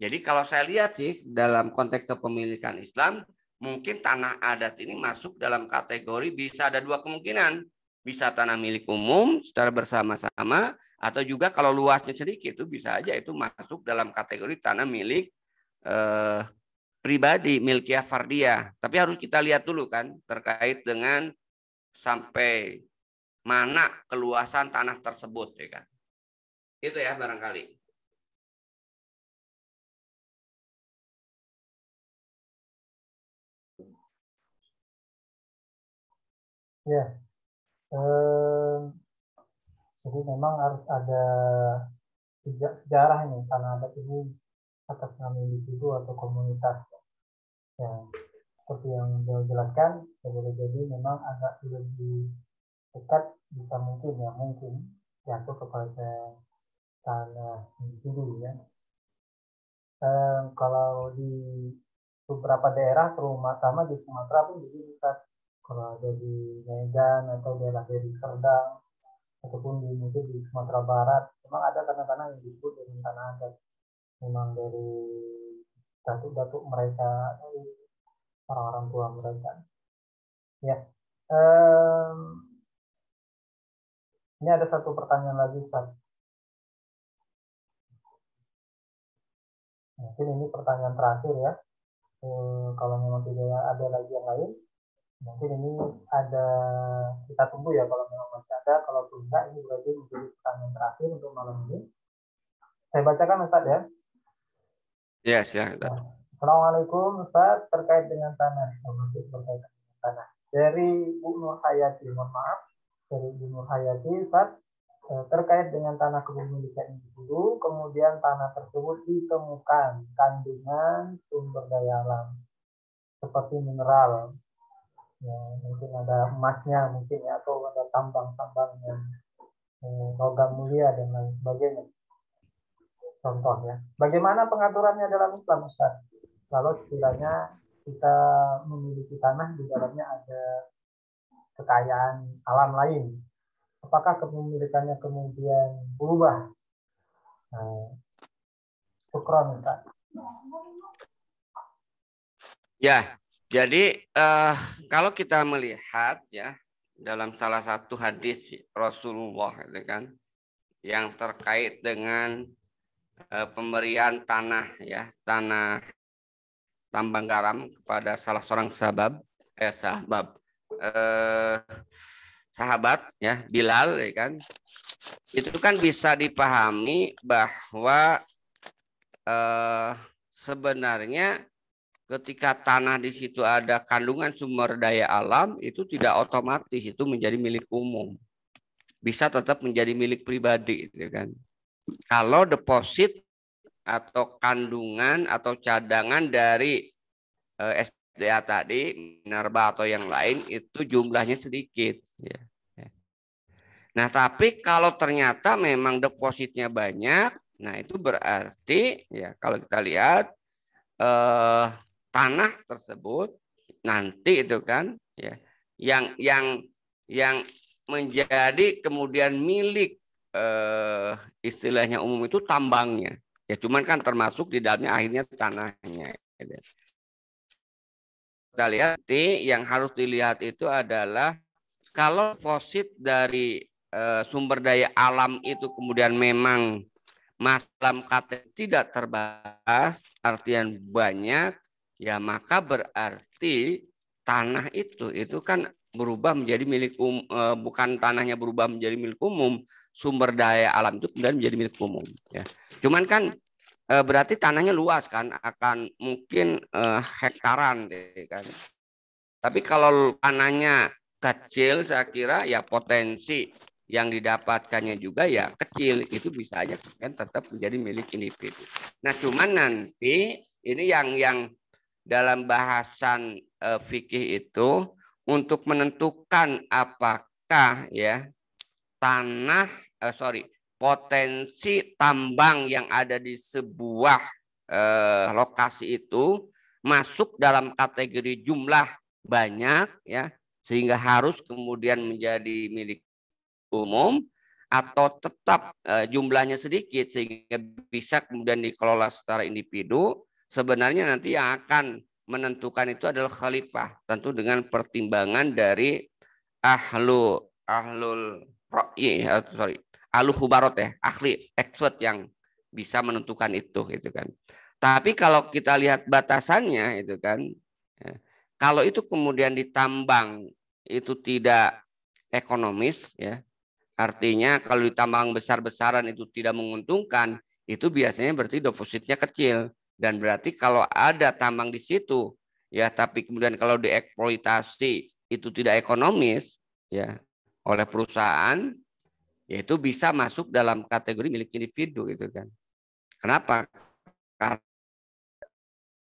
Speaker 2: Jadi kalau saya lihat sih dalam konteks kepemilikan Islam, mungkin tanah adat ini masuk dalam kategori bisa ada dua kemungkinan. Bisa tanah milik umum secara bersama-sama, atau juga kalau luasnya sedikit itu bisa aja itu masuk dalam kategori tanah milik eh, pribadi, milkiah fardia. Tapi harus kita lihat dulu kan terkait dengan
Speaker 4: sampai mana keluasan tanah tersebut ya kan. Itu ya barangkali.
Speaker 1: Ya, eh, jadi memang harus ada sejarah nih karena ada ini atas nama individu atau komunitas. Ya, seperti yang beliau jelaskan, ya boleh jadi memang agak lebih dekat bisa mungkin ya mungkin jatuh kepada tanah individu ya. Eh, kalau di beberapa daerah terutama di Sumatera pun jadi bisa kalau ada di Medan atau daerah dari di Serdang ataupun di mungkin di Sumatera Barat memang ada tanah-tanah yang disebut dengan tanah adat memang dari datuk-datuk mereka dari orang-orang tua mereka
Speaker 4: ya um, ini ada satu pertanyaan lagi Ustaz. mungkin ini pertanyaan terakhir ya
Speaker 1: um, kalau memang tidak ada lagi yang lain mungkin ini ada kita tunggu ya kalau memang masih ada kalau belum enggak ini berarti menjadi pertanyaan terakhir untuk malam ini saya bacakan Ustaz ya
Speaker 3: ya yes, ya nah,
Speaker 1: Assalamualaikum Ustaz terkait dengan tanah terkait dengan tanah dari Bu Nur Hayati mohon maaf dari Bu Nur Hayati Ustaz eh, terkait dengan tanah kepemilikan dulu kemudian tanah tersebut ditemukan kandungan sumber daya alam seperti mineral, ya, mungkin ada emasnya mungkin ya atau ada tambang-tambang yang eh, logam mulia dan lain sebagainya contoh ya bagaimana pengaturannya dalam Islam Ustaz kalau sekiranya kita memiliki tanah di dalamnya ada kekayaan alam lain apakah kepemilikannya kemudian berubah nah, Ustaz.
Speaker 2: Ya, jadi uh, kalau kita melihat ya dalam salah satu hadis Rasulullah gitu kan yang terkait dengan uh, pemberian tanah ya tanah tambang garam kepada salah seorang sahabat eh sahabat eh, sahabat ya Bilal ya kan itu kan bisa dipahami bahwa eh, sebenarnya ketika tanah di situ ada kandungan sumber daya alam itu tidak otomatis itu menjadi milik umum bisa tetap menjadi milik pribadi gitu kan kalau deposit atau kandungan atau cadangan dari eh, SDA tadi minerba atau yang lain itu jumlahnya sedikit ya. Nah, tapi kalau ternyata memang depositnya banyak, nah itu berarti ya kalau kita lihat eh tanah tersebut nanti itu kan ya yang yang yang menjadi kemudian milik eh, istilahnya umum itu tambangnya ya cuman kan termasuk di dalamnya akhirnya tanahnya ya kan. kita lihat yang harus dilihat itu adalah kalau fosit dari eh, sumber daya alam itu kemudian memang masalah kata tidak terbatas artian banyak ya maka berarti tanah itu itu kan berubah menjadi milik um, e, bukan tanahnya berubah menjadi milik umum sumber daya alam itu kemudian menjadi milik umum ya cuman kan e, berarti tanahnya luas kan akan mungkin uh, hektaran kan tapi kalau tanahnya kecil saya kira ya potensi yang didapatkannya juga ya kecil itu bisa aja kan tetap menjadi milik individu nah cuman nanti ini yang yang dalam bahasan e, fikih itu untuk menentukan apakah ya tanah e, sorry potensi tambang yang ada di sebuah e, lokasi itu masuk dalam kategori jumlah banyak ya sehingga harus kemudian menjadi milik umum atau tetap e, jumlahnya sedikit sehingga bisa kemudian dikelola secara individu sebenarnya nanti yang akan menentukan itu adalah khalifah tentu dengan pertimbangan dari ahlu ahlul ro'i eh, sorry ahlu hubarot ya ahli expert yang bisa menentukan itu gitu kan tapi kalau kita lihat batasannya itu kan ya, kalau itu kemudian ditambang itu tidak ekonomis ya artinya kalau ditambang besar-besaran itu tidak menguntungkan itu biasanya berarti depositnya kecil dan berarti kalau ada tambang di situ, ya tapi kemudian kalau dieksploitasi itu tidak ekonomis, ya oleh perusahaan, yaitu bisa masuk dalam kategori milik individu gitu kan. Kenapa? Karena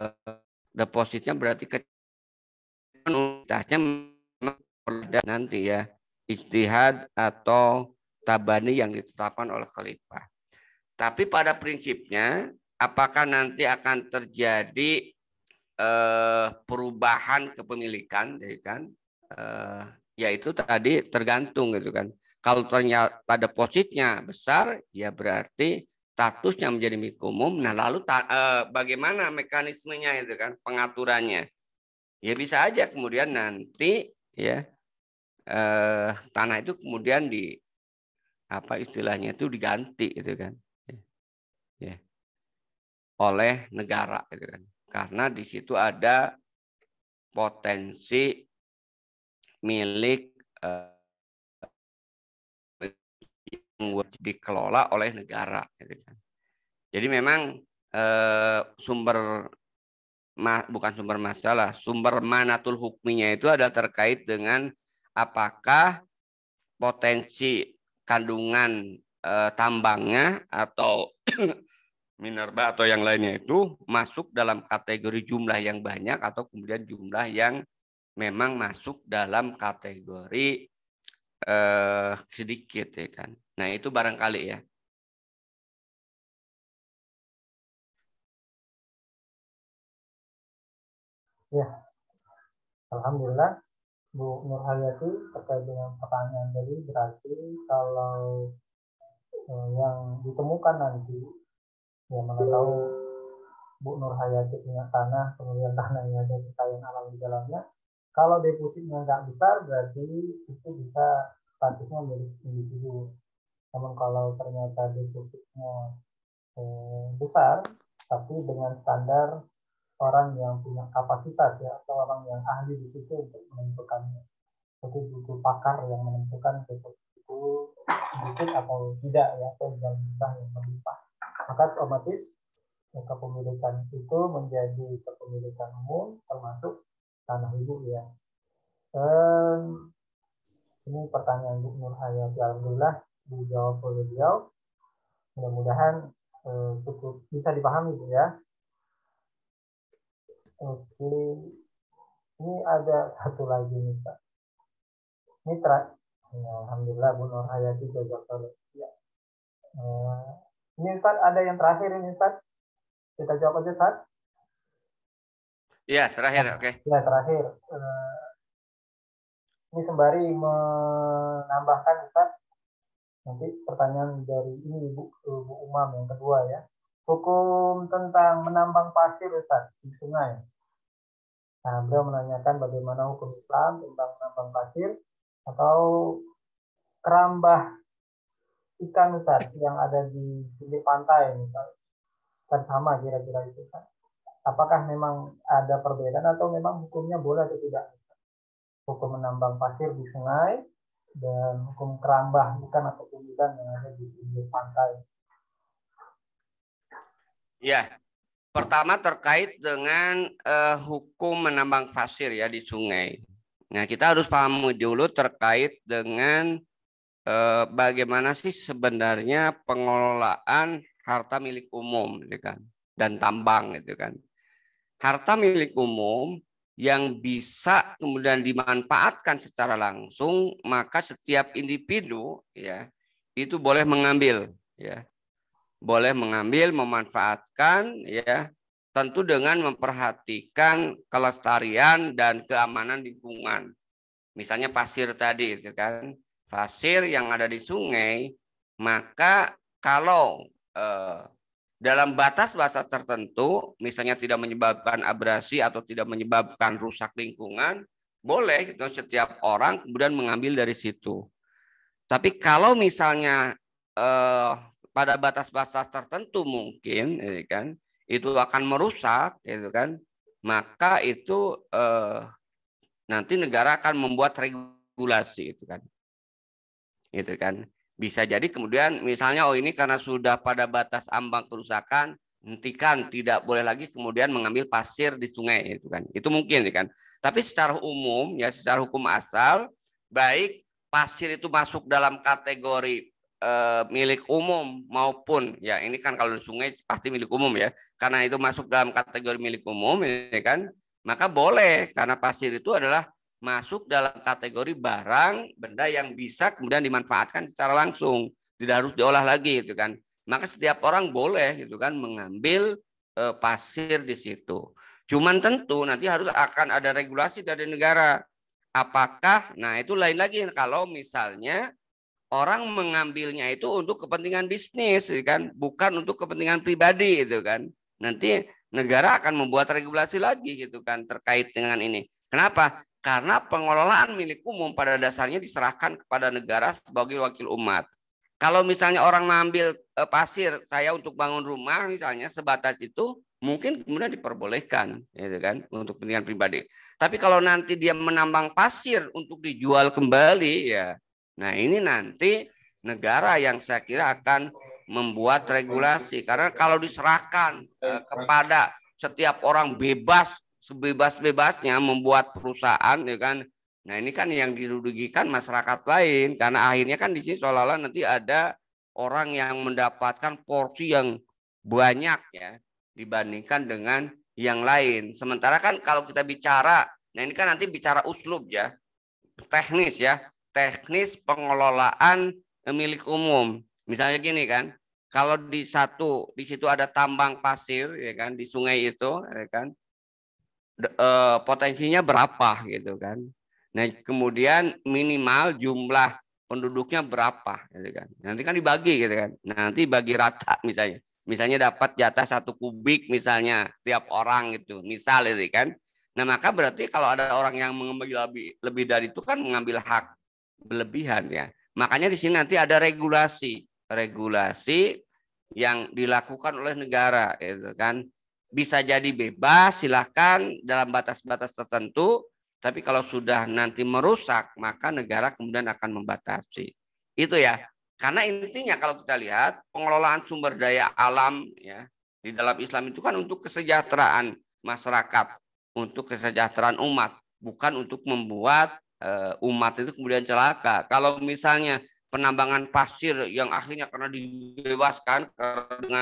Speaker 2: eh, depositnya berarti kecilnya nanti ya istihad atau tabani yang ditetapkan oleh khalifah. Tapi pada prinsipnya apakah nanti akan terjadi eh, perubahan kepemilikan, ya kan? Eh, ya itu tadi tergantung gitu kan. Kalau ternyata depositnya besar, ya berarti statusnya menjadi milik umum. Nah lalu ta, eh, bagaimana mekanismenya itu kan, pengaturannya? Ya bisa aja kemudian nanti ya eh, tanah itu kemudian di apa istilahnya itu diganti gitu kan. Ya. ya oleh negara gitu kan. Karena di situ ada potensi milik eh,
Speaker 3: yang dikelola oleh negara
Speaker 2: gitu kan. Jadi memang eh, sumber bukan sumber masalah, sumber manatul hukminya itu ada terkait dengan apakah potensi kandungan eh, tambangnya atau minerba atau yang lainnya itu masuk dalam kategori jumlah yang banyak atau kemudian jumlah yang memang masuk dalam kategori
Speaker 4: eh, sedikit ya kan. Nah itu barangkali ya.
Speaker 1: Ya, Alhamdulillah Bu Nurhayati terkait dengan pertanyaan tadi berarti kalau eh, yang ditemukan nanti ya mana tahu Bu Nur Hayati punya tanah kemudian tanahnya ada kekayaan alam di dalamnya kalau depositnya nggak besar berarti itu bisa statusnya menjadi individu namun kalau ternyata depositnya eh, besar tapi dengan standar orang yang punya kapasitas ya atau orang yang ahli di situ untuk menentukannya jadi butuh pakar yang menentukan deposit itu sedikit atau tidak ya atau yang yang berlimpah maka otomatis kepemilikan itu menjadi kepemilikan umum termasuk tanah ibu ya. Um, ini pertanyaan Bu Nur Hayati Alhamdulillah dijawab oleh beliau. Mudah-mudahan eh, cukup bisa dipahami Bu ya. Oke. Ini ada satu lagi nih Pak. Ini terakhir.
Speaker 4: Ya, Alhamdulillah Bu Nur Hayati
Speaker 1: jawab ya. oleh ini Ustaz, ada yang terakhir ini Ustaz. Kita jawab aja Ustaz.
Speaker 4: Iya, terakhir, oke. Okay. Iya, terakhir.
Speaker 1: Eh, ini sembari menambahkan Ustaz, nanti pertanyaan dari ini Bu, eh, Bu Umam yang kedua ya. Hukum tentang menambang pasir Ustaz di sungai. Nah, beliau menanyakan bagaimana hukum Islam tentang menambang pasir atau kerambah ikan Ustaz yang ada di pinggir pantai misal kan sama kira-kira itu kan apakah memang ada perbedaan atau memang hukumnya boleh atau tidak hukum menambang pasir di sungai dan hukum kerambah ikan atau ikan yang ada di pinggir pantai
Speaker 2: ya pertama terkait dengan uh, hukum menambang pasir ya di sungai nah kita harus pahami dulu terkait dengan eh, bagaimana sih sebenarnya pengelolaan harta milik umum gitu kan dan tambang gitu kan. Harta milik umum yang bisa kemudian dimanfaatkan secara langsung, maka setiap individu ya itu boleh mengambil ya. Boleh mengambil, memanfaatkan ya tentu dengan memperhatikan kelestarian dan keamanan lingkungan. Misalnya pasir tadi gitu kan pasir yang ada di sungai, maka kalau eh, dalam batas-batas tertentu, misalnya tidak menyebabkan abrasi atau tidak menyebabkan rusak lingkungan, boleh itu setiap orang kemudian mengambil dari situ. Tapi kalau misalnya eh, pada batas-batas tertentu mungkin, ya kan, itu akan merusak, ya kan, maka itu eh, nanti negara akan membuat regulasi itu kan gitu kan. Bisa jadi kemudian misalnya oh ini karena sudah pada batas ambang kerusakan, hentikan tidak boleh lagi kemudian mengambil pasir di sungai itu kan itu mungkin gitu kan tapi secara umum ya secara hukum asal baik pasir itu masuk dalam kategori eh, milik umum maupun ya ini kan kalau di sungai pasti milik umum ya karena itu masuk dalam kategori milik umum ya kan maka boleh karena pasir itu adalah masuk dalam kategori barang benda yang bisa kemudian dimanfaatkan secara langsung, tidak harus diolah lagi gitu kan. Maka setiap orang boleh gitu kan mengambil e, pasir di situ. Cuman tentu nanti harus akan ada regulasi dari negara. Apakah nah itu lain lagi kalau misalnya orang mengambilnya itu untuk kepentingan bisnis gitu kan, bukan untuk kepentingan pribadi gitu kan. Nanti negara akan membuat regulasi lagi gitu kan terkait dengan ini. Kenapa? Karena pengelolaan milik umum pada dasarnya diserahkan kepada negara sebagai wakil umat. Kalau misalnya orang mengambil eh, pasir saya untuk bangun rumah misalnya sebatas itu mungkin kemudian diperbolehkan gitu kan untuk kepentingan pribadi. Tapi kalau nanti dia menambang pasir untuk dijual kembali ya. Nah, ini nanti negara yang saya kira akan membuat regulasi karena kalau diserahkan eh, kepada setiap orang bebas sebebas-bebasnya membuat perusahaan ya kan. Nah, ini kan yang dirugikan masyarakat lain karena akhirnya kan di sini seolah-olah nanti ada orang yang mendapatkan porsi yang banyak ya dibandingkan dengan yang lain. Sementara kan kalau kita bicara, nah ini kan nanti bicara uslub ya, teknis ya, teknis pengelolaan milik umum. Misalnya gini kan, kalau di satu di situ ada tambang pasir ya kan di sungai itu ya kan Eh, potensinya berapa gitu kan. Nah, kemudian minimal jumlah penduduknya berapa gitu kan. Nanti kan dibagi gitu kan. Nanti bagi rata misalnya. Misalnya dapat jatah satu kubik misalnya tiap orang gitu. Misal gitu kan. Nah, maka berarti kalau ada orang yang mengambil lebih, lebih dari itu kan mengambil hak berlebihan ya. Makanya di sini nanti ada regulasi, regulasi yang dilakukan oleh negara gitu kan bisa jadi bebas, silahkan dalam batas-batas tertentu. Tapi kalau sudah nanti merusak, maka negara kemudian akan membatasi. Itu ya. Karena intinya kalau kita lihat pengelolaan sumber daya alam ya di dalam Islam itu kan untuk kesejahteraan masyarakat, untuk kesejahteraan umat, bukan untuk membuat eh, umat itu kemudian celaka. Kalau misalnya penambangan pasir yang akhirnya karena dibebaskan karena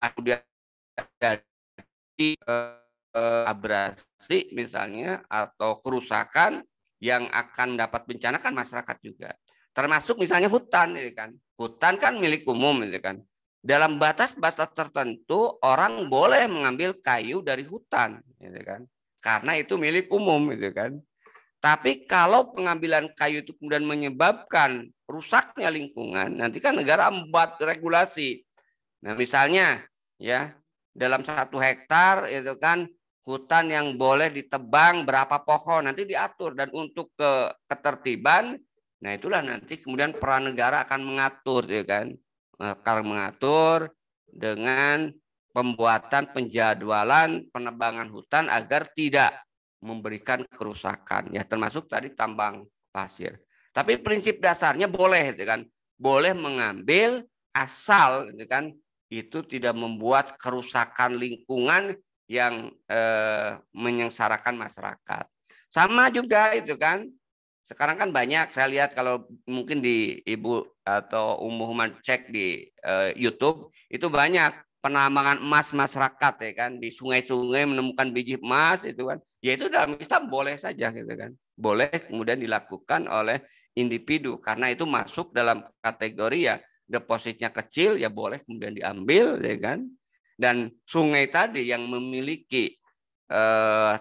Speaker 3: kemudian jadi
Speaker 2: eh, eh, abrasi misalnya atau kerusakan yang akan dapat bencana kan masyarakat juga. Termasuk misalnya hutan, ini ya kan. Hutan kan milik umum, ini ya kan. Dalam batas-batas tertentu orang boleh mengambil kayu dari hutan, ini ya kan. Karena itu milik umum, ini kan. Tapi kalau pengambilan kayu itu kemudian menyebabkan rusaknya lingkungan, nanti kan negara membuat regulasi Nah, misalnya ya dalam satu hektar itu kan hutan yang boleh ditebang berapa pohon nanti diatur dan untuk ke ketertiban nah itulah nanti kemudian peran negara akan mengatur ya kan eh, akan mengatur dengan pembuatan penjadwalan penebangan hutan agar tidak memberikan kerusakan ya termasuk tadi tambang pasir tapi prinsip dasarnya boleh ya kan boleh mengambil asal ya kan itu tidak membuat kerusakan lingkungan yang eh, menyengsarakan masyarakat. Sama juga itu kan. Sekarang kan banyak saya lihat kalau mungkin di Ibu atau Umuman cek di eh, YouTube itu banyak penambangan emas masyarakat ya kan di sungai-sungai menemukan biji emas itu kan ya itu dalam Islam boleh saja gitu kan boleh kemudian dilakukan oleh individu karena itu masuk dalam kategori ya depositnya kecil ya boleh kemudian diambil ya kan dan sungai tadi yang memiliki eh,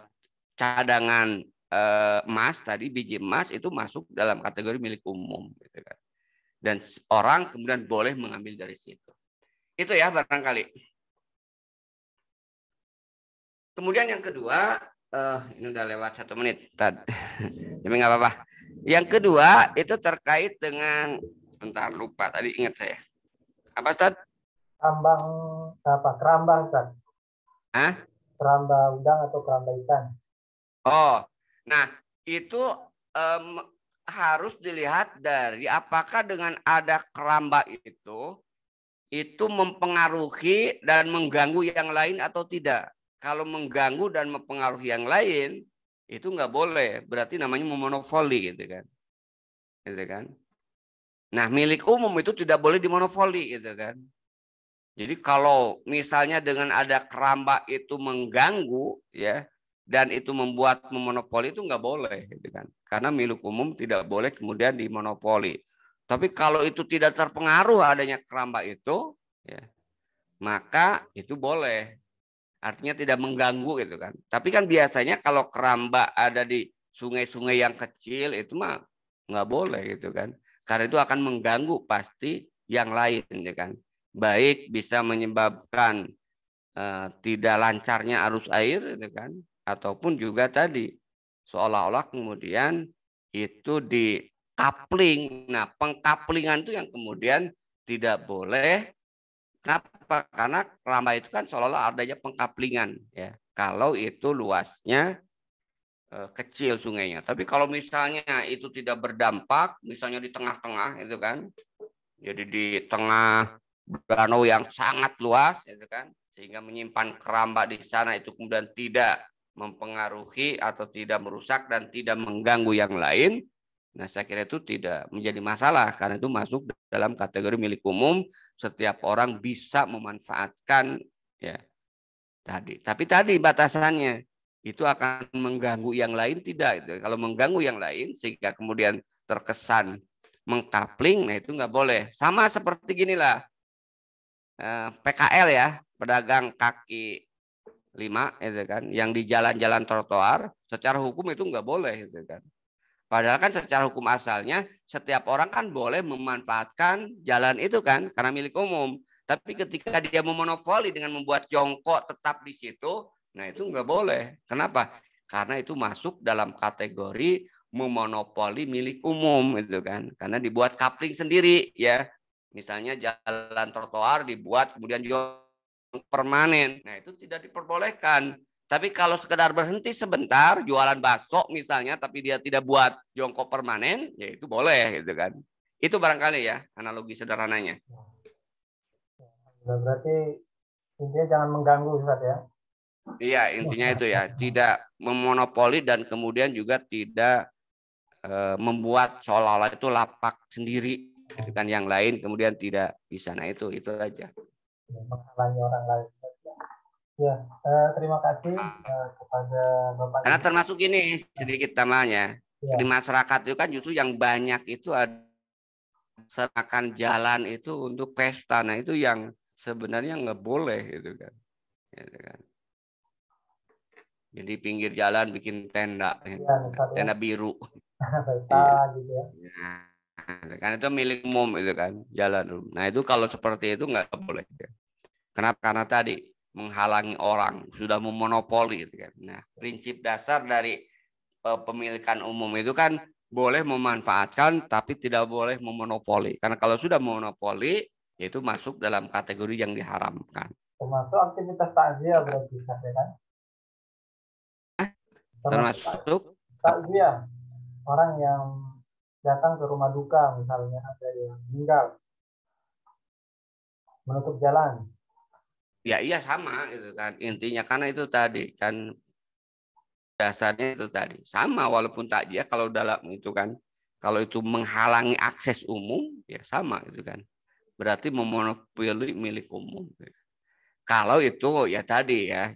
Speaker 2: cadangan eh, emas tadi biji emas itu masuk dalam kategori milik umum gitu kan dan orang kemudian boleh mengambil dari situ itu ya barangkali kemudian yang kedua eh, ini udah lewat satu menit tapi nggak apa-apa yang kedua itu terkait dengan Bentar lupa tadi ingat saya.
Speaker 1: Apa Ustaz? Kerambang apa? Keramba Ustaz. Hah? Keramba udang atau keramba ikan.
Speaker 2: Oh. Nah, itu um, harus dilihat dari apakah dengan ada keramba itu itu mempengaruhi dan mengganggu yang lain atau tidak. Kalau mengganggu dan mempengaruhi yang lain itu nggak boleh. Berarti namanya memonopoli gitu kan. Gitu kan. Nah, milik umum itu tidak boleh dimonopoli gitu kan. Jadi kalau misalnya dengan ada keramba itu mengganggu ya dan itu membuat memonopoli itu nggak boleh gitu kan. Karena milik umum tidak boleh kemudian dimonopoli. Tapi kalau itu tidak terpengaruh adanya keramba itu ya maka itu boleh. Artinya tidak mengganggu gitu kan. Tapi kan biasanya kalau keramba ada di sungai-sungai yang kecil itu mah nggak boleh gitu kan karena itu akan mengganggu pasti yang lain ya kan. Baik bisa menyebabkan uh, tidak lancarnya arus air ya kan ataupun juga tadi seolah-olah kemudian itu di kapling Nah, pengkaplingan itu yang kemudian tidak boleh. Kenapa? Karena lama itu kan seolah-olah adanya pengkaplingan ya. Kalau itu luasnya Eh, kecil sungainya. Tapi kalau misalnya itu tidak berdampak, misalnya di tengah-tengah itu kan, jadi di tengah danau yang sangat luas itu kan, sehingga menyimpan keramba di sana itu kemudian tidak mempengaruhi atau tidak merusak dan tidak mengganggu yang lain. Nah, saya kira itu tidak menjadi masalah karena itu masuk dalam kategori milik umum, setiap orang bisa memanfaatkan ya tadi. Tapi tadi batasannya itu akan mengganggu yang lain tidak. itu Kalau mengganggu yang lain sehingga kemudian terkesan mengkapling, nah itu nggak boleh. Sama seperti ginilah eh, PKL ya, pedagang kaki lima, itu kan, yang di jalan-jalan trotoar, secara hukum itu nggak boleh, itu kan. Padahal kan secara hukum asalnya setiap orang kan boleh memanfaatkan jalan itu kan karena milik umum. Tapi ketika dia memonopoli dengan membuat jongkok tetap di situ, Nah itu nggak boleh. Kenapa? Karena itu masuk dalam kategori memonopoli milik umum gitu kan. Karena dibuat kapling sendiri ya. Misalnya jalan trotoar dibuat kemudian juga permanen. Nah itu tidak diperbolehkan. Tapi kalau sekedar berhenti sebentar jualan bakso misalnya tapi dia tidak buat jongkok permanen, ya itu boleh gitu kan. Itu barangkali ya analogi sederhananya.
Speaker 1: Nah, berarti intinya jangan mengganggu Ustaz ya.
Speaker 2: Iya, intinya itu ya, tidak memonopoli dan kemudian juga tidak e, membuat seolah-olah itu lapak sendiri gitu kan yang lain kemudian tidak di sana itu itu aja. Ya,
Speaker 1: Menghalangi orang lain. Ya, e, terima kasih e, kepada Bapak. Karena termasuk
Speaker 2: ini sedikit tamanya ya. di masyarakat itu kan justru yang banyak itu ada serakan jalan itu untuk pesta, nah itu yang sebenarnya nggak boleh gitu kan, gitu kan. Jadi pinggir jalan bikin tenda, iya, ya, tenda biru.
Speaker 1: Peta, iya. gitu ya.
Speaker 2: Iya. Kan itu milik umum itu kan jalan umum. Nah itu kalau seperti itu nggak boleh. Kenapa? Karena tadi menghalangi orang sudah memonopoli gitu kan. Nah prinsip dasar dari e, pemilikan umum itu kan boleh memanfaatkan tapi tidak boleh memonopoli. Karena kalau sudah memonopoli yaitu masuk dalam kategori yang diharamkan.
Speaker 1: Termasuk aktivitas takziah berarti kan?
Speaker 4: termasuk
Speaker 1: takziah orang yang datang ke rumah duka misalnya ada yang meninggal menutup jalan
Speaker 2: ya iya sama itu kan intinya karena itu tadi kan dasarnya itu tadi sama walaupun dia kalau dalam itu kan kalau itu menghalangi akses umum ya sama itu kan berarti memonopoli milik umum kalau itu ya tadi ya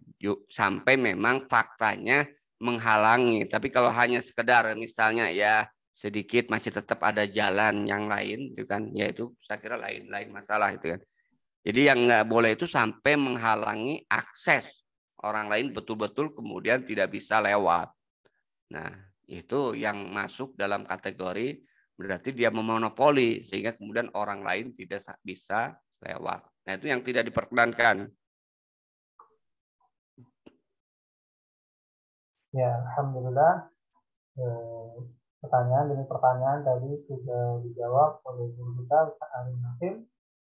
Speaker 2: sampai memang faktanya menghalangi. Tapi kalau hanya sekedar misalnya ya sedikit masih tetap ada jalan yang lain gitu kan yaitu saya kira lain lain masalah itu kan jadi yang nggak boleh itu sampai menghalangi akses orang lain betul-betul kemudian tidak bisa lewat nah itu yang masuk dalam kategori berarti dia memonopoli sehingga kemudian orang lain tidak
Speaker 4: bisa lewat nah itu yang tidak diperkenankan
Speaker 1: Ya, Alhamdulillah. E, pertanyaan demi pertanyaan tadi sudah dijawab oleh guru kita, Ustaz Ali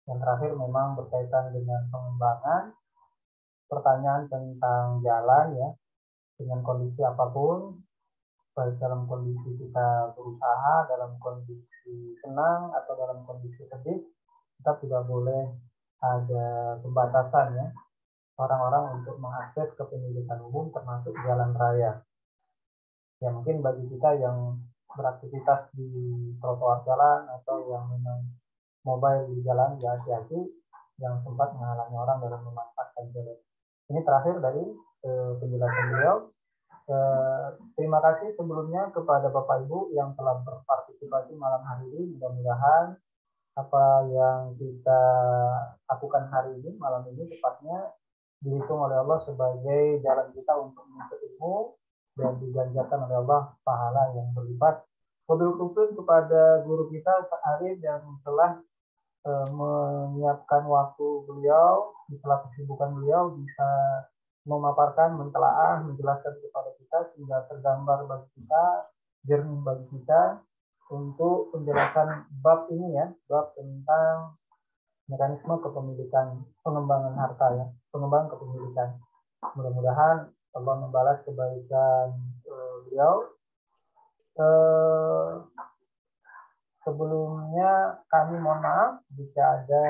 Speaker 1: Yang terakhir memang berkaitan dengan pengembangan. Pertanyaan tentang jalan ya, dengan kondisi apapun, baik dalam kondisi kita berusaha, dalam kondisi senang, atau dalam kondisi sedih, kita tidak boleh ada pembatasan ya orang-orang untuk mengakses kepemilikan umum termasuk jalan raya. Ya mungkin bagi kita yang beraktivitas di trotoar jalan atau yang memang mobile di jalan ya hati-hati yang sempat menghalangi orang dalam memanfaatkan jalan. Ini terakhir dari eh, penjelasan beliau. Eh, terima kasih sebelumnya kepada Bapak Ibu yang telah berpartisipasi malam hari ini. Mudah-mudahan apa yang kita lakukan hari ini malam ini tepatnya dihitung oleh Allah sebagai jalan kita untuk menuntut ilmu dan diganjarkan oleh Allah pahala yang berlipat. Fadlul kepada guru kita Pak Arif yang telah e, menyiapkan waktu beliau, di setelah kesibukan beliau bisa memaparkan, mentelaah, menjelaskan kepada kita sehingga tergambar bagi kita, jernih bagi kita untuk penjelasan bab ini ya, bab tentang mekanisme kepemilikan pengembangan harta ya pengembangan kepemilikan mudah-mudahan Allah membalas kebaikan uh, beliau uh, sebelumnya kami mohon maaf jika ada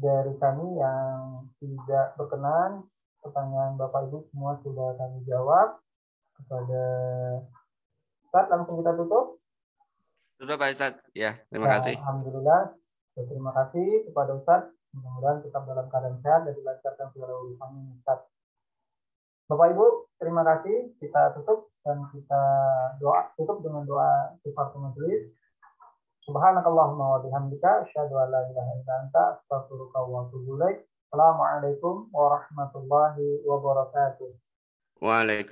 Speaker 1: dari kami yang tidak berkenan pertanyaan Bapak Ibu semua sudah kami jawab kepada Ustaz langsung kita tutup.
Speaker 3: Sudah Pak Ustaz. Ya, terima ya, kasih.
Speaker 1: Alhamdulillah Terima kasih kepada Ustadz. Mudah-mudahan tetap dalam keadaan sehat dan dilancarkan segala urusannya Ustadz. Bapak Ibu, terima kasih. Kita tutup dan kita doa tutup dengan doa sifat majelis. Subhanakallahumma wa bihamdika asyhadu an la ilaha illa anta astaghfiruka wa atubu ilaik. Assalamualaikum warahmatullahi
Speaker 4: wabarakatuh.
Speaker 3: Waalaikumsalam.